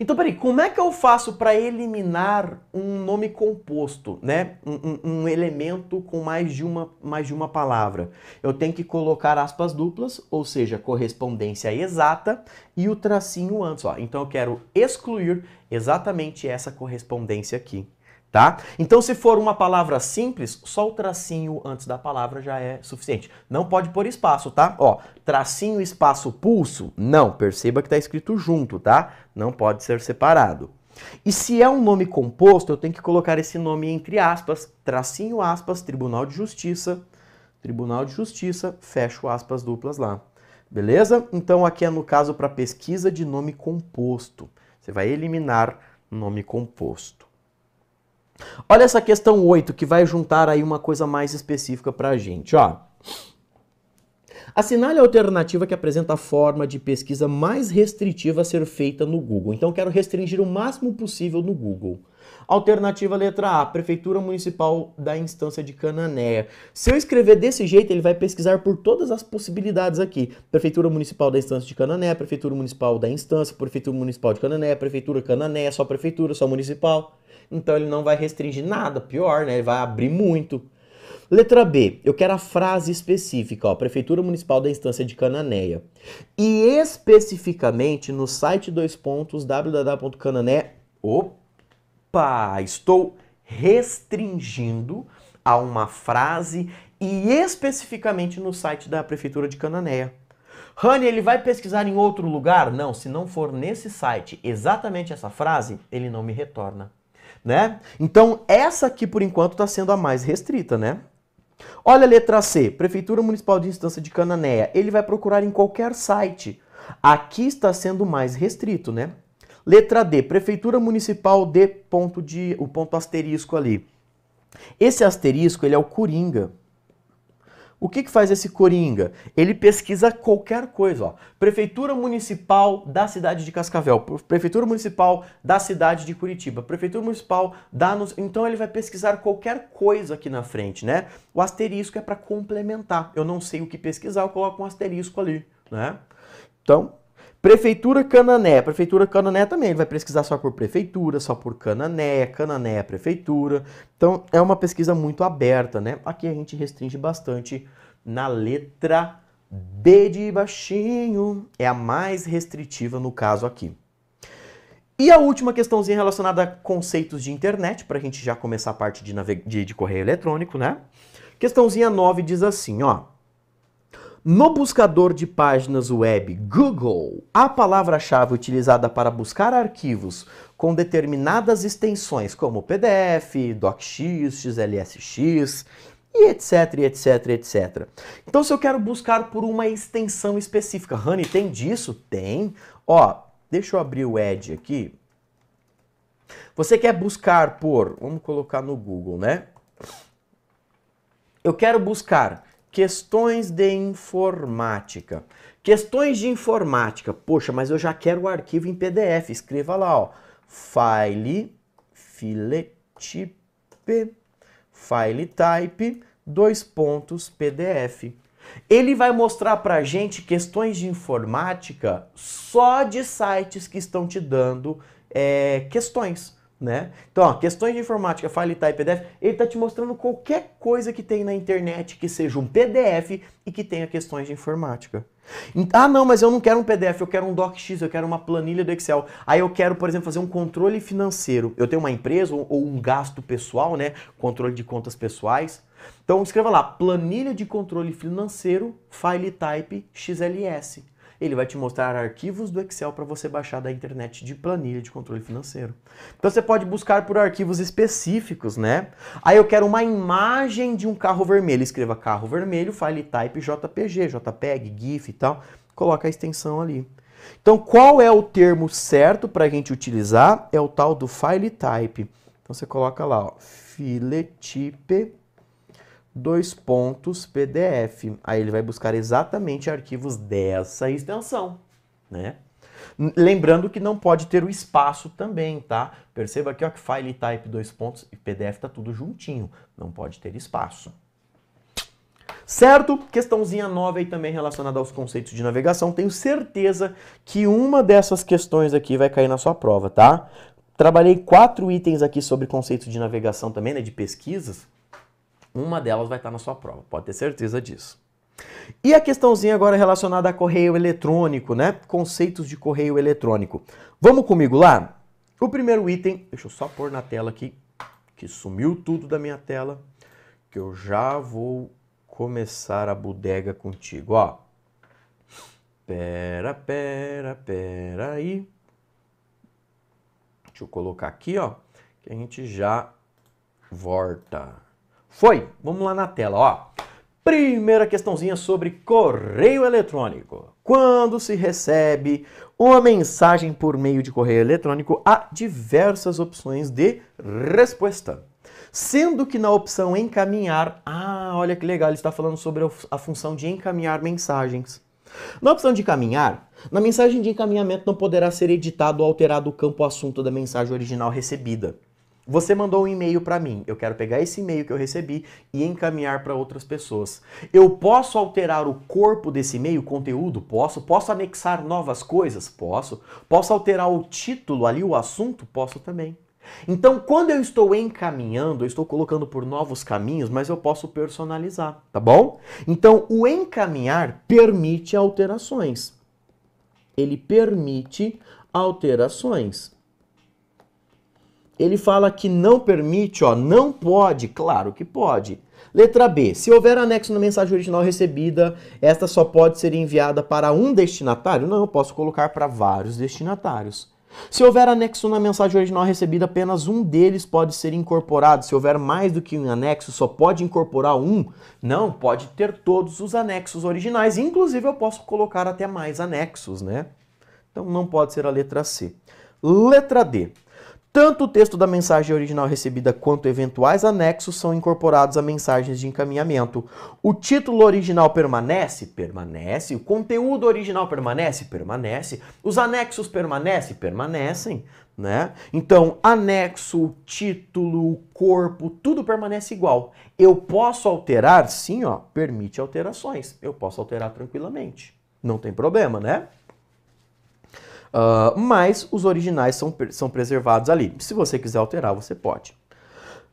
Então, peraí, como é que eu faço para eliminar um nome composto, né? Um, um, um, elemento com mais de, uma, mais de uma palavra? Eu tenho que colocar aspas duplas, ou seja, correspondência exata, e o tracinho antes. Ó. Então, eu quero excluir exatamente essa correspondência aqui tá? Então, se for uma palavra simples, só o tracinho antes da palavra já é suficiente. Não pode pôr espaço, tá? Ó, tracinho, espaço, pulso. Não, perceba que está escrito junto, tá? Não pode ser separado. E se é um nome composto, eu tenho que colocar esse nome entre aspas, tracinho, aspas, Tribunal de Justiça, Tribunal de Justiça, fecho aspas duplas lá. Beleza? Então aqui é no caso para pesquisa de nome composto. Você vai eliminar nome composto. Olha essa questão 8, que vai juntar aí uma coisa mais específica para a gente. Ó. Assinale a alternativa que apresenta a forma de pesquisa mais restritiva a ser feita no Google. Então, quero restringir o máximo possível no Google. Alternativa letra A, Prefeitura Municipal da Instância de Cananéia. Se eu escrever desse jeito, ele vai pesquisar por todas as possibilidades aqui. Prefeitura Municipal da Instância de Cananéia, Prefeitura Municipal da Instância, Prefeitura Municipal de Cananéia, Prefeitura Cananéia, só Prefeitura, só Municipal então ele não vai restringir nada, pior, né? Ele vai abrir muito. Letra B, eu quero a frase específica, ó, Prefeitura Municipal da Instância de Cananéia. E especificamente no site dois pontos www.canané. Opa, estou restringindo a uma frase e especificamente no site da Prefeitura de Cananéia. Rani, ele vai pesquisar em outro lugar? Não, se não for nesse site exatamente essa frase, ele não me retorna né? Então, essa aqui, por enquanto, está sendo a mais restrita, né? Olha a letra C, Prefeitura Municipal de Instância de Cananéia. Ele vai procurar em qualquer site. Aqui está sendo mais restrito, né? Letra D, Prefeitura Municipal de ponto de o ponto asterisco ali. Esse asterisco ele é o coringa. O que, que faz esse coringa? Ele pesquisa qualquer coisa. Ó. Prefeitura Municipal da cidade de Cascavel, Prefeitura Municipal da cidade de Curitiba, Prefeitura Municipal da. Então ele vai pesquisar qualquer coisa aqui na frente, né? O asterisco é para complementar. Eu não sei o que pesquisar, eu coloco um asterisco ali, né? Então, Prefeitura Canané. Prefeitura Canané também. Ele vai pesquisar só por prefeitura, só por Canané. Canané é prefeitura. Então é uma pesquisa muito aberta, né? Aqui a gente restringe bastante na letra B de baixinho. É a mais restritiva no caso aqui. E a última questãozinha relacionada a conceitos de internet, para a gente já começar a parte de, de, de correio eletrônico, né? Questãozinha 9 diz assim, ó. No buscador de páginas web Google, a palavra-chave utilizada para buscar arquivos com determinadas extensões, como PDF, DocX, XLSX, e etc, etc, etc. Então, se eu quero buscar por uma extensão específica, Honey, tem disso? Tem. Ó, deixa eu abrir o Edge aqui. Você quer buscar por, vamos colocar no Google, né? Eu quero buscar questões de informática. Questões de informática. Poxa, mas eu já quero o arquivo em PDF. Escreva lá, ó. File, filetype. file type, dois pontos, PDF. Ele vai mostrar para gente questões de informática só de sites que estão te dando é, questões. Né? Então, ó, questões de informática, file type, PDF, ele está te mostrando qualquer coisa que tem na internet que seja um PDF e que tenha questões de informática. Ah, não, mas eu não quero um PDF, eu quero um DocX, eu quero uma planilha do Excel. Aí eu quero, por exemplo, fazer um controle financeiro. Eu tenho uma empresa ou um gasto pessoal, né? Controle de contas pessoais. Então escreva lá, planilha de controle financeiro, file type XLS ele vai te mostrar arquivos do Excel para você baixar da internet de planilha de controle financeiro. Então você pode buscar por arquivos específicos, né? Aí eu quero uma imagem de um carro vermelho, escreva carro vermelho, file type JPG, JPEG, GIF e tal, coloca a extensão ali. Então qual é o termo certo para a gente utilizar? É o tal do file type. Então você coloca lá, ó, file type dois pontos PDF. Aí ele vai buscar exatamente arquivos dessa extensão, né? Lembrando que não pode ter o espaço também, tá? Perceba aqui ó, que file type dois pontos e PDF tá tudo juntinho, não pode ter espaço. Certo? Questãozinha nova aí também relacionada aos conceitos de navegação. Tenho certeza que uma dessas questões aqui vai cair na sua prova, tá? Trabalhei quatro itens aqui sobre conceitos de navegação também, né, de pesquisas. Uma delas vai estar na sua prova, pode ter certeza disso. E a questãozinha agora relacionada a correio eletrônico, né? Conceitos de correio eletrônico. Vamos comigo lá? O primeiro item, deixa eu só pôr na tela aqui, que sumiu tudo da minha tela, que eu já vou começar a bodega contigo, ó. Pera, pera, pera aí. Deixa eu colocar aqui, ó, que a gente já volta. Foi? Vamos lá na tela, ó. Primeira questãozinha sobre correio eletrônico. Quando se recebe uma mensagem por meio de correio eletrônico, há diversas opções de resposta. Sendo que na opção encaminhar, ah, olha que legal, ele está falando sobre a função de encaminhar mensagens. Na opção de encaminhar, na mensagem de encaminhamento não poderá ser editado ou alterado o campo assunto da mensagem original recebida. Você mandou um e-mail para mim. Eu quero pegar esse e-mail que eu recebi e encaminhar para outras pessoas. Eu posso alterar o corpo desse e-mail, o conteúdo? Posso. Posso anexar novas coisas? Posso. Posso alterar o título ali, o assunto? Posso também. Então, quando eu estou encaminhando, eu estou colocando por novos caminhos, mas eu posso personalizar, tá bom? Então, o encaminhar permite alterações. Ele permite alterações ele fala que não permite, ó, não pode, claro que pode. Letra B. Se houver anexo na mensagem original recebida, esta só pode ser enviada para um destinatário? Não, eu posso colocar para vários destinatários. Se houver anexo na mensagem original recebida, apenas um deles pode ser incorporado. Se houver mais do que um anexo, só pode incorporar um? Não, pode ter todos os anexos originais. Inclusive, eu posso colocar até mais anexos, né? Então, não pode ser a letra C. Letra D. Tanto o texto da mensagem original recebida quanto eventuais anexos são incorporados a mensagens de encaminhamento. O título original permanece? Permanece. O conteúdo original permanece? Permanece. Os anexos permanecem? Permanecem. Né? Então, anexo, título, corpo, tudo permanece igual. Eu posso alterar? Sim, ó, permite alterações. Eu posso alterar tranquilamente. Não tem problema, né? Uh, mas os originais são, são preservados ali. Se você quiser alterar, você pode.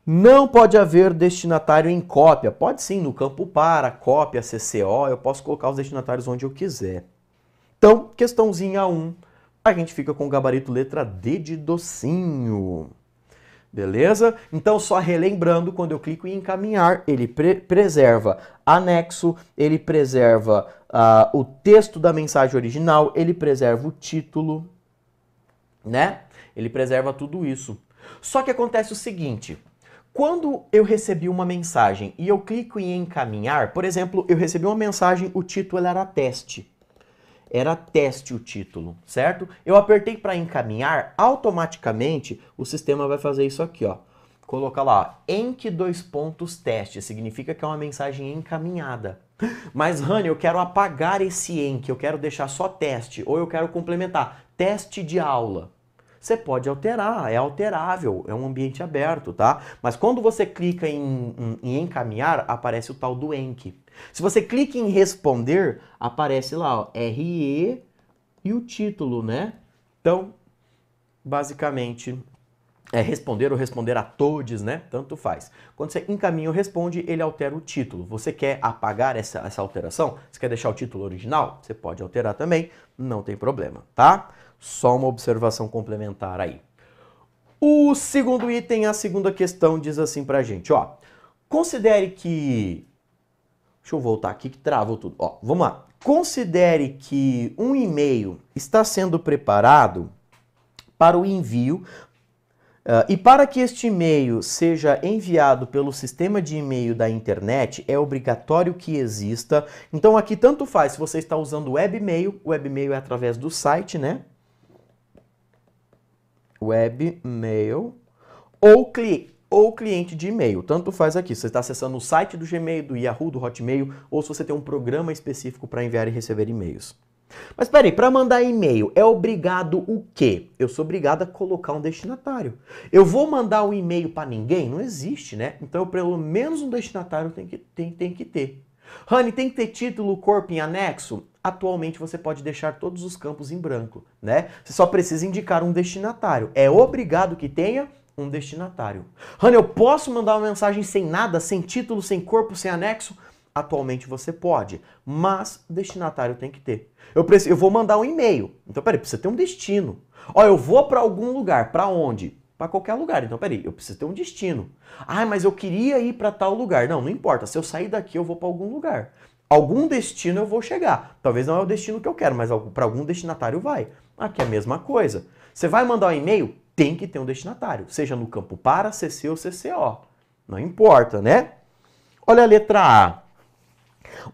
Não pode haver destinatário em cópia. Pode sim, no campo para, cópia, CCO, eu posso colocar os destinatários onde eu quiser. Então, questãozinha 1, a gente fica com o gabarito letra D de docinho. Beleza? Então, só relembrando, quando eu clico em encaminhar, ele pre preserva anexo, ele preserva uh, o texto da mensagem original, ele preserva o título, né? Ele preserva tudo isso. Só que acontece o seguinte: quando eu recebi uma mensagem e eu clico em encaminhar, por exemplo, eu recebi uma mensagem, o título era teste. Era teste o título, certo? Eu apertei para encaminhar, automaticamente o sistema vai fazer isso aqui, ó. Coloca lá, em que dois pontos teste, significa que é uma mensagem encaminhada. Mas, Rani, eu quero apagar esse ENC, eu quero deixar só teste, ou eu quero complementar, teste de aula. Você pode alterar, é alterável, é um ambiente aberto, tá? Mas quando você clica em, em, em encaminhar, aparece o tal do ENC. Se você clica em responder, aparece lá, ó, RE e o título, né? Então, basicamente, é, responder ou responder a todos, né? Tanto faz. Quando você encaminha ou responde, ele altera o título. Você quer apagar essa, essa alteração? Você quer deixar o título original? Você pode alterar também, não tem problema, tá? Só uma observação complementar aí. O segundo item, a segunda questão diz assim pra gente, ó. Considere que... Deixa eu voltar aqui que travou tudo. Ó, vamos lá. Considere que um e-mail está sendo preparado para o envio Uh, e para que este e-mail seja enviado pelo sistema de e-mail da internet, é obrigatório que exista. Então aqui tanto faz se você está usando webmail, webmail é através do site, né? Webmail ou, cli ou cliente de e-mail. Tanto faz aqui, se você está acessando o site do Gmail, do Yahoo, do Hotmail, ou se você tem um programa específico para enviar e receber e-mails. Mas peraí, para mandar e-mail é obrigado o quê? Eu sou obrigado a colocar um destinatário. Eu vou mandar um e-mail para ninguém? Não existe, né? Então pelo menos um destinatário tem que, tem, tem que ter. Honey, tem que ter título, corpo em anexo? Atualmente você pode deixar todos os campos em branco, né? Você só precisa indicar um destinatário. É obrigado que tenha um destinatário. Honey, eu posso mandar uma mensagem sem nada, sem título, sem corpo, sem anexo? Atualmente você pode, mas destinatário tem que ter. Eu, preciso, eu vou mandar um e-mail. Então, peraí, precisa ter um destino. Ó, eu vou para algum lugar. Para onde? Para qualquer lugar. Então, peraí, eu preciso ter um destino. Ah, mas eu queria ir para tal lugar. Não, não importa. Se eu sair daqui, eu vou para algum lugar. Algum destino eu vou chegar. Talvez não é o destino que eu quero, mas para algum destinatário vai. Aqui é a mesma coisa. Você vai mandar um e-mail? Tem que ter um destinatário, seja no campo para, CC ou CCO. Não importa, né? Olha a letra A.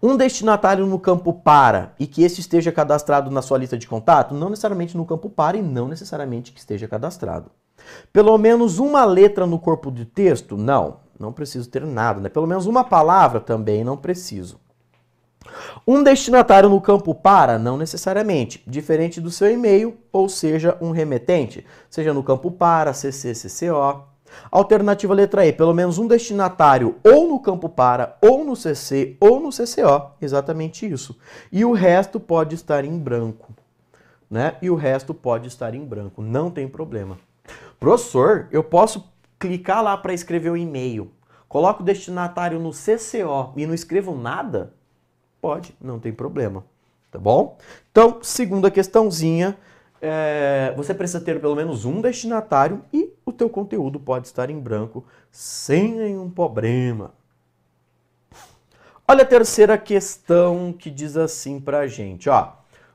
Um destinatário no campo para e que esse esteja cadastrado na sua lista de contato, não necessariamente no campo para e não necessariamente que esteja cadastrado. Pelo menos uma letra no corpo de texto? Não, não preciso ter nada, né? Pelo menos uma palavra também não preciso. Um destinatário no campo para, não necessariamente, diferente do seu e-mail, ou seja, um remetente, seja no campo para, CCO, Alternativa letra E, pelo menos um destinatário ou no campo para, ou no CC, ou no CCO, exatamente isso. E o resto pode estar em branco, né? E o resto pode estar em branco, não tem problema. Professor, eu posso clicar lá para escrever o um e-mail. Coloco o destinatário no CCO e não escrevo nada? Pode, não tem problema, tá bom? Então, segunda questãozinha, é, você precisa ter pelo menos um destinatário e o teu conteúdo pode estar em branco sem nenhum problema. Olha a terceira questão que diz assim para a gente, ó.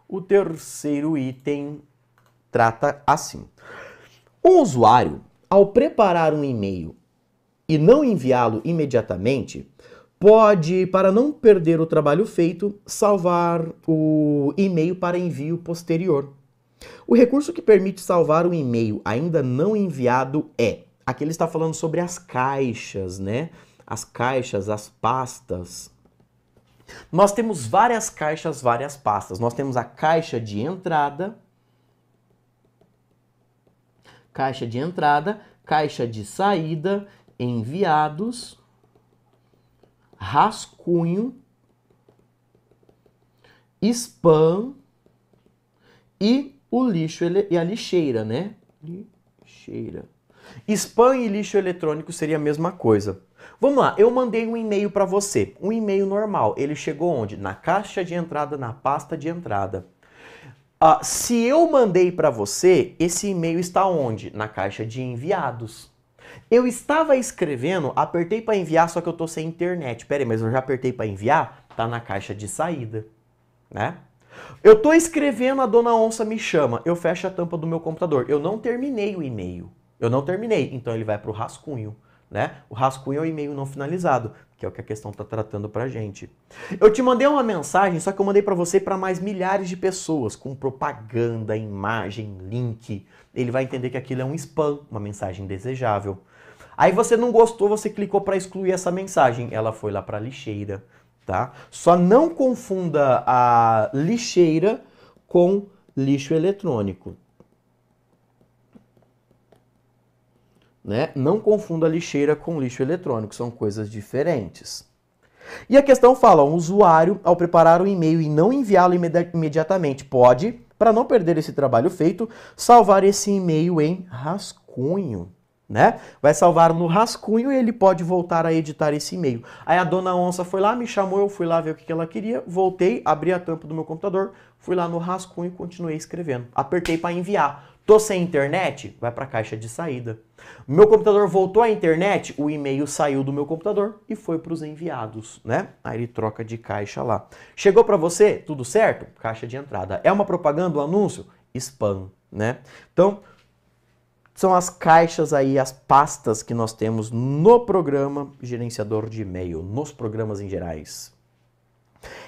O terceiro item trata assim. Um usuário, ao preparar um e-mail e não enviá-lo imediatamente, pode, para não perder o trabalho feito, salvar o e-mail para envio posterior. O recurso que permite salvar um e-mail ainda não enviado é. Aqui ele está falando sobre as caixas, né? As caixas, as pastas. Nós temos várias caixas, várias pastas. Nós temos a caixa de entrada, caixa de entrada, caixa de saída, enviados, rascunho, spam e o lixo e a lixeira, né? Lixeira. Spam e lixo eletrônico seria a mesma coisa. Vamos lá, eu mandei um e-mail para você, um e-mail normal. Ele chegou onde? Na caixa de entrada, na pasta de entrada. Ah, se eu mandei para você, esse e-mail está onde? Na caixa de enviados. Eu estava escrevendo, apertei para enviar, só que eu tô sem internet. Pera aí, mas eu já apertei para enviar? Tá na caixa de saída, né? Eu tô escrevendo, a dona onça me chama, eu fecho a tampa do meu computador. Eu não terminei o e-mail. Eu não terminei, então ele vai para o rascunho. Né? O rascunho é o e-mail não finalizado, que é o que a questão está tratando para gente. Eu te mandei uma mensagem, só que eu mandei para você para mais milhares de pessoas, com propaganda, imagem, link. Ele vai entender que aquilo é um spam, uma mensagem desejável. Aí você não gostou, você clicou para excluir essa mensagem. Ela foi lá para lixeira tá? Só não confunda a lixeira com lixo eletrônico. Né? Não confunda lixeira com lixo eletrônico, são coisas diferentes. E a questão fala: um usuário, ao preparar o um e-mail e não enviá-lo imedi imediatamente, pode, para não perder esse trabalho feito, salvar esse e-mail em rascunho né? Vai salvar no rascunho e ele pode voltar a editar esse e-mail. Aí a dona onça foi lá, me chamou, eu fui lá ver o que ela queria, voltei, abri a tampa do meu computador, fui lá no rascunho e continuei escrevendo. Apertei para enviar. Tô sem internet? Vai para a caixa de saída. Meu computador voltou à internet, o e-mail saiu do meu computador e foi para os enviados, né? Aí ele troca de caixa lá. Chegou para você? Tudo certo? Caixa de entrada. É uma propaganda, um anúncio? Spam, né? Então, são as caixas aí, as pastas que nós temos no programa gerenciador de e-mail, nos programas em gerais.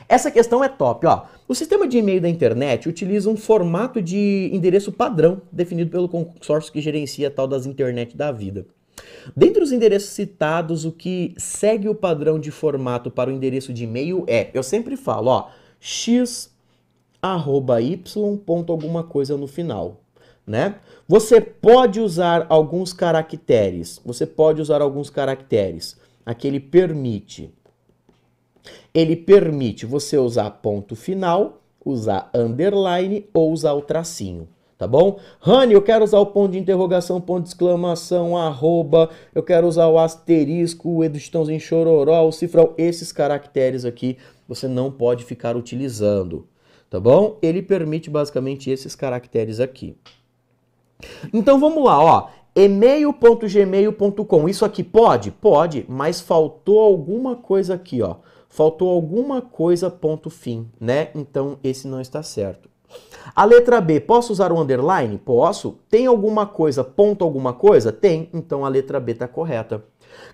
Essa questão é top, ó. O sistema de e-mail da internet utiliza um formato de endereço padrão definido pelo consórcio que gerencia a tal das internet da vida. Dentre os endereços citados, o que segue o padrão de formato para o endereço de e-mail é, eu sempre falo, ó, x arroba y ponto alguma coisa no final né? Você pode usar alguns caracteres. Você pode usar alguns caracteres. Aqui ele permite. Ele permite você usar ponto final, usar underline ou usar o tracinho, tá bom? Rani, eu quero usar o ponto de interrogação, ponto de exclamação, arroba, eu quero usar o asterisco, o editãozinho chororó, o cifrão. Esses caracteres aqui você não pode ficar utilizando, tá bom? Ele permite basicamente esses caracteres aqui. Então vamos lá, ó. e-mail.gmail.com. Isso aqui pode? Pode, mas faltou alguma coisa aqui, ó. Faltou alguma coisa, ponto fim, né? Então esse não está certo. A letra B, posso usar o underline? Posso. Tem alguma coisa, ponto alguma coisa? Tem. Então a letra B está correta.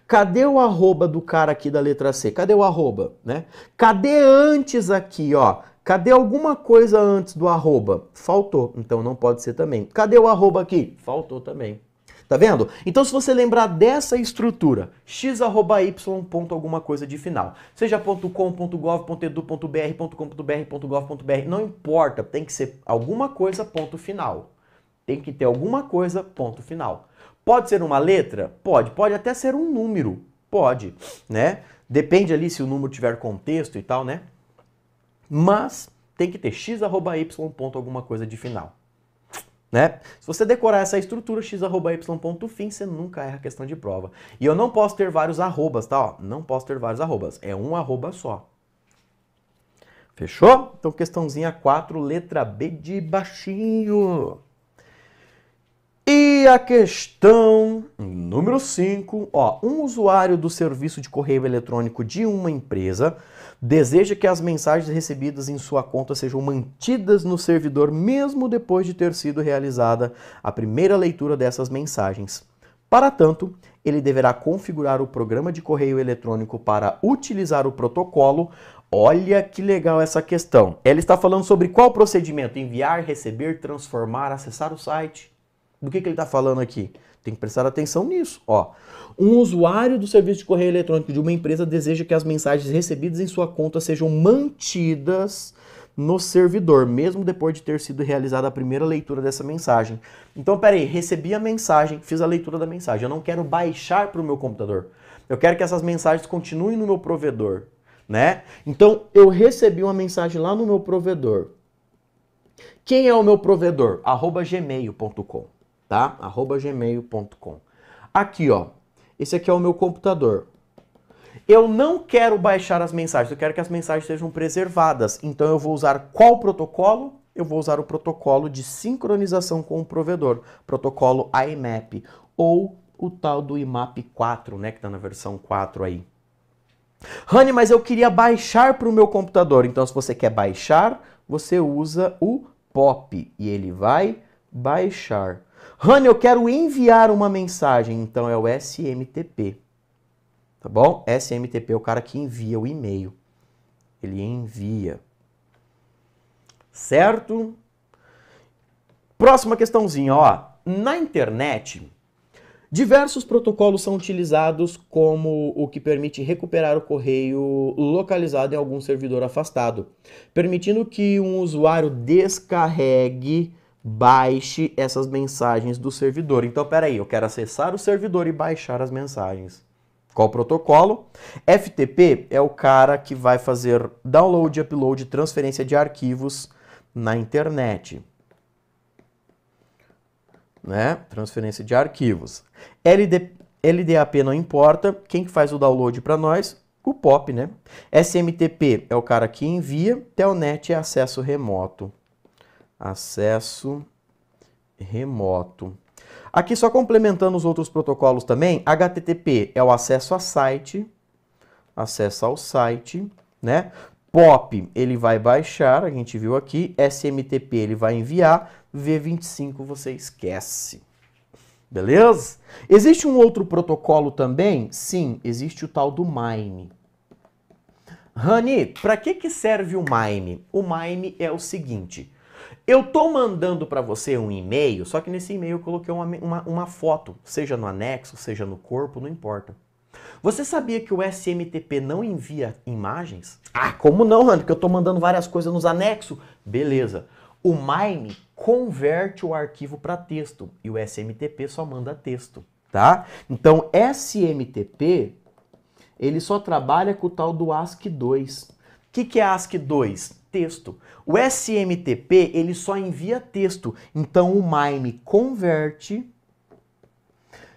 Cadê o arroba do cara aqui da letra C? Cadê o arroba, né? Cadê antes aqui, ó? Cadê alguma coisa antes do arroba? Faltou, então não pode ser também. Cadê o arroba aqui? Faltou também. Tá vendo? Então, se você lembrar dessa estrutura, x arroba y ponto alguma coisa de final, seja ponto .com, ponto .gov, ponto .edu, ponto .br, ponto br ponto .gov, ponto .br, não importa, tem que ser alguma coisa ponto final. Tem que ter alguma coisa ponto final. Pode ser uma letra? Pode. Pode até ser um número? Pode, né? Depende ali se o número tiver contexto e tal, né? mas tem que ter x arroba y ponto alguma coisa de final. Né? Se você decorar essa estrutura x arroba y ponto fim, você nunca erra a questão de prova. E eu não posso ter vários arrobas, tá? Ó, não posso ter vários arrobas, é um arroba só. Fechou? Então questãozinha 4, letra B de baixinho. E a questão número 5, ó, um usuário do serviço de correio eletrônico de uma empresa deseja que as mensagens recebidas em sua conta sejam mantidas no servidor mesmo depois de ter sido realizada a primeira leitura dessas mensagens. Para tanto, ele deverá configurar o programa de correio eletrônico para utilizar o protocolo. Olha que legal essa questão. Ela está falando sobre qual procedimento? Enviar, receber, transformar, acessar o site. Do que, que ele está falando aqui? Tem que prestar atenção nisso. Ó, um usuário do serviço de correio eletrônico de uma empresa deseja que as mensagens recebidas em sua conta sejam mantidas no servidor, mesmo depois de ter sido realizada a primeira leitura dessa mensagem. Então, peraí, recebi a mensagem, fiz a leitura da mensagem. Eu não quero baixar para o meu computador. Eu quero que essas mensagens continuem no meu provedor, né? Então, eu recebi uma mensagem lá no meu provedor. Quem é o meu provedor? gmail.com tá? Arroba gmail.com. Aqui, ó. Esse aqui é o meu computador. Eu não quero baixar as mensagens, eu quero que as mensagens sejam preservadas. Então eu vou usar qual protocolo? Eu vou usar o protocolo de sincronização com o provedor, protocolo IMAP, ou o tal do IMAP 4, né, que tá na versão 4 aí. Rani, mas eu queria baixar para o meu computador. Então, se você quer baixar, você usa o POP e ele vai baixar. Rani, eu quero enviar uma mensagem. Então é o SMTP. Tá bom? SMTP é o cara que envia o e-mail. Ele envia. Certo? Próxima questãozinha, ó. Na internet, diversos protocolos são utilizados como o que permite recuperar o correio localizado em algum servidor afastado, permitindo que um usuário descarregue baixe essas mensagens do servidor. Então, aí, eu quero acessar o servidor e baixar as mensagens. Qual o protocolo? FTP é o cara que vai fazer download, upload, transferência de arquivos na internet. Né? Transferência de arquivos. LD, LDAP não importa. Quem faz o download para nós? O POP, né? SMTP é o cara que envia. Telnet é acesso remoto acesso remoto. Aqui só complementando os outros protocolos também, HTTP é o acesso a site, acesso ao site, né? POP ele vai baixar, a gente viu aqui, SMTP ele vai enviar, V25 você esquece. Beleza? Existe um outro protocolo também? Sim, existe o tal do MIME. Rani, para que, que serve o MIME? O MIME é o seguinte, eu tô mandando para você um e-mail, só que nesse e-mail eu coloquei uma, uma, uma foto, seja no anexo, seja no corpo, não importa. Você sabia que o SMTP não envia imagens? Ah, como não, Randy? Porque eu estou mandando várias coisas nos anexos. Beleza. O MIME converte o arquivo para texto e o SMTP só manda texto, tá? Então, SMTP, ele só trabalha com o tal do ASCII 2. O que, que é ASCII 2? texto. O SMTP, ele só envia texto. Então o MIME converte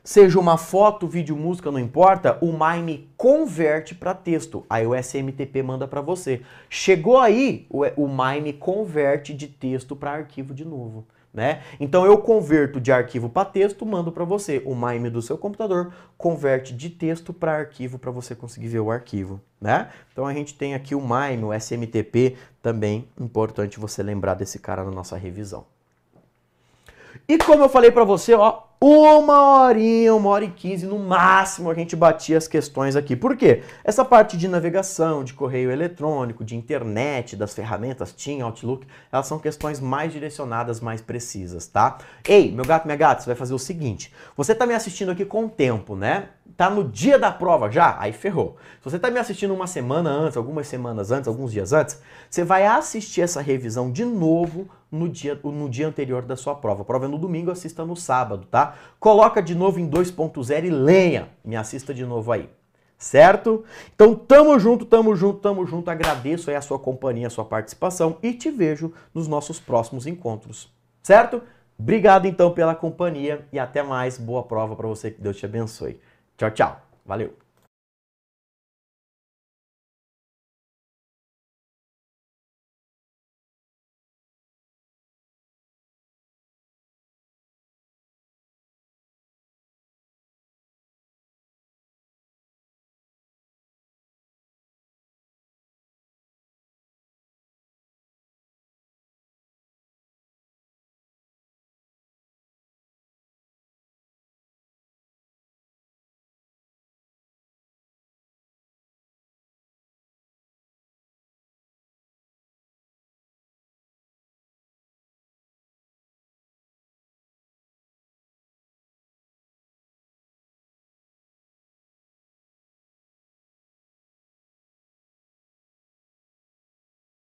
seja uma foto, vídeo, música, não importa, o MIME converte para texto. Aí o SMTP manda para você. Chegou aí, o MIME converte de texto para arquivo de novo. Né? Então eu converto de arquivo para texto, mando para você. O MIME do seu computador converte de texto para arquivo para você conseguir ver o arquivo. Né? Então a gente tem aqui o MIME, o SMTP, também importante você lembrar desse cara na nossa revisão. E como eu falei para você, ó, uma horinha, uma hora e quinze no máximo a gente batia as questões aqui. Por quê? Essa parte de navegação, de correio eletrônico, de internet, das ferramentas Team, Outlook, elas são questões mais direcionadas, mais precisas, tá? Ei, meu gato, minha gata, você vai fazer o seguinte. Você tá me assistindo aqui com tempo, né? Tá no dia da prova já? Aí ferrou. Se você tá me assistindo uma semana antes, algumas semanas antes, alguns dias antes, você vai assistir essa revisão de novo no dia, no dia anterior da sua prova. A prova é no domingo, assista no sábado, tá? Coloca de novo em 2.0 e lenha. Me assista de novo aí. Certo? Então tamo junto, tamo junto, tamo junto. Agradeço aí a sua companhia, a sua participação e te vejo nos nossos próximos encontros. Certo? Obrigado então pela companhia e até mais. Boa prova para você, que Deus te abençoe. Tchau, tchau. Valeu.